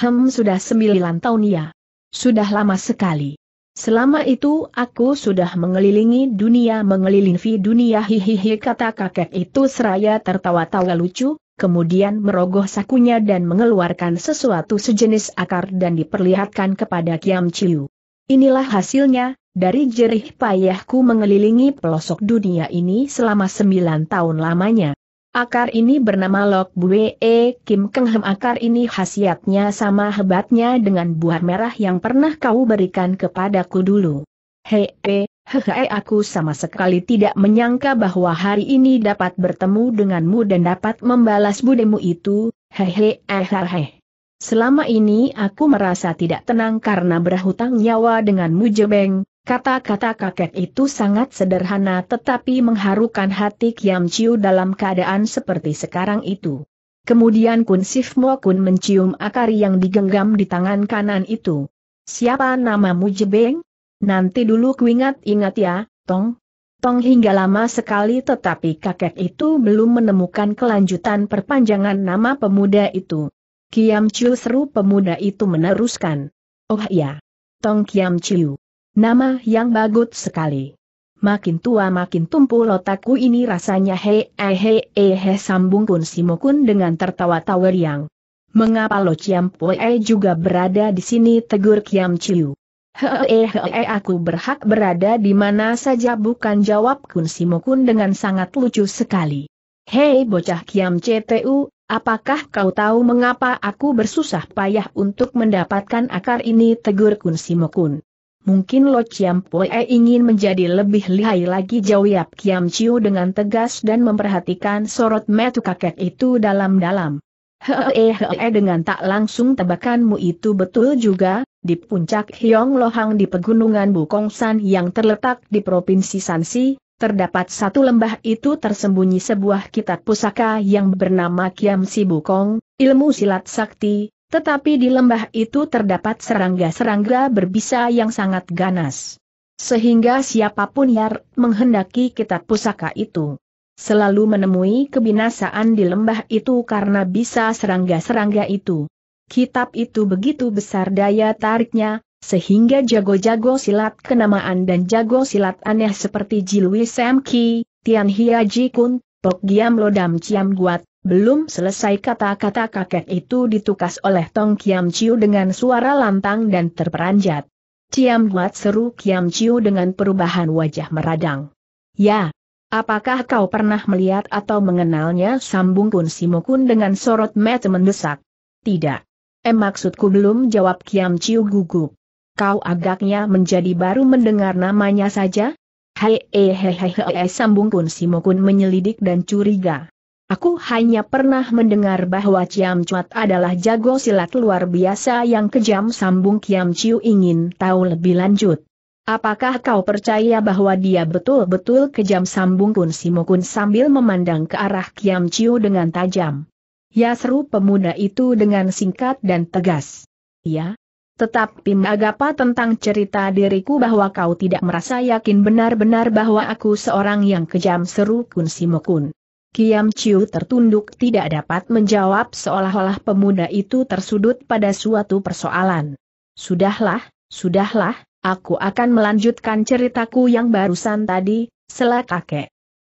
[SPEAKER 1] Hem sudah sembilan tahun ya. Sudah lama sekali. Selama itu aku sudah mengelilingi dunia mengelilingi dunia hihihi kata kakek itu seraya tertawa-tawa lucu, kemudian merogoh sakunya dan mengeluarkan sesuatu sejenis akar dan diperlihatkan kepada Kiam Chiu. Inilah hasilnya, dari jerih payahku mengelilingi pelosok dunia ini selama sembilan tahun lamanya. Akar ini bernama Lok Bue e, Kim Keng Akar ini khasiatnya sama hebatnya dengan buah merah yang pernah kau berikan kepadaku dulu. Hei, he, hehe e, aku sama sekali tidak menyangka bahwa hari ini dapat bertemu denganmu dan dapat membalas budemu itu, hehehe. E, Selama ini aku merasa tidak tenang karena berhutang nyawa dengan Mujebeng, kata-kata kakek itu sangat sederhana tetapi mengharukan hati Kiam Chiu dalam keadaan seperti sekarang itu. Kemudian Kun Sif Mo Kun mencium akar yang digenggam di tangan kanan itu. Siapa namamu jebeng? Nanti dulu kuingat-ingat ya, Tong. Tong hingga lama sekali tetapi kakek itu belum menemukan kelanjutan perpanjangan nama pemuda itu. Kiam Chiu seru pemuda itu meneruskan. Oh iya. Tong Kiam Chiu. Nama yang bagus sekali. Makin tua makin tumpul otakku ini rasanya hei he eh, eh, he, sambung kun simokun dengan tertawa-tawa riang. Mengapa lo Ciam Poe juga berada di sini tegur Kiam Chiu. He eh, he aku berhak berada di mana saja bukan jawab kun simokun dengan sangat lucu sekali. Hei bocah Kiam CTU, Apakah kau tahu mengapa aku bersusah payah untuk mendapatkan akar ini tegur Kun Simokun? Mungkin Lo Chiam Poe ingin menjadi lebih lihai lagi jawab Kiam Chiu dengan tegas dan memperhatikan sorot metu kakek itu dalam-dalam. Hehehe dengan tak langsung tebakanmu itu betul juga, di puncak Hyong Lohang di pegunungan Bukongsan yang terletak di Provinsi Sansi, terdapat satu lembah itu tersembunyi sebuah kitab pusaka yang bernama Kiam Sibukong, ilmu silat sakti, tetapi di lembah itu terdapat serangga-serangga berbisa yang sangat ganas. Sehingga siapapun yang menghendaki kitab pusaka itu selalu menemui kebinasaan di lembah itu karena bisa serangga-serangga itu. Kitab itu begitu besar daya tariknya, sehingga jago-jago silat kenamaan dan jago silat aneh seperti Jilwi Samki, Tian Hia Kun, Pok Giam Lodam Ciam Guat, belum selesai kata-kata kakek itu ditukas oleh Tong Kiam Chiu dengan suara lantang dan terperanjat. Ciam Guat seru Kiam Chiu dengan perubahan wajah meradang. Ya, apakah kau pernah melihat atau mengenalnya sambung Kun Simokun dengan sorot mata mendesak? Tidak. Em maksudku belum jawab Kiam Chiu gugup kau agaknya menjadi baru mendengar namanya saja? Hehehehe. Eh, sambung pun Simokun menyelidik dan curiga. Aku hanya pernah mendengar bahwa Ciam Cuat adalah jago silat luar biasa yang kejam sambung Kiam Ciu ingin tahu lebih lanjut. Apakah kau percaya bahwa dia betul-betul kejam sambung Kun Simokun sambil memandang ke arah Kiam Ciu dengan tajam? Ya seru pemuda itu dengan singkat dan tegas. Ya, tetapi mengagapa tentang cerita diriku bahwa kau tidak merasa yakin benar-benar bahwa aku seorang yang kejam seru Kun Simokun. Kiam Chiu tertunduk tidak dapat menjawab seolah-olah pemuda itu tersudut pada suatu persoalan. Sudahlah, sudahlah, aku akan melanjutkan ceritaku yang barusan tadi, selah kakek.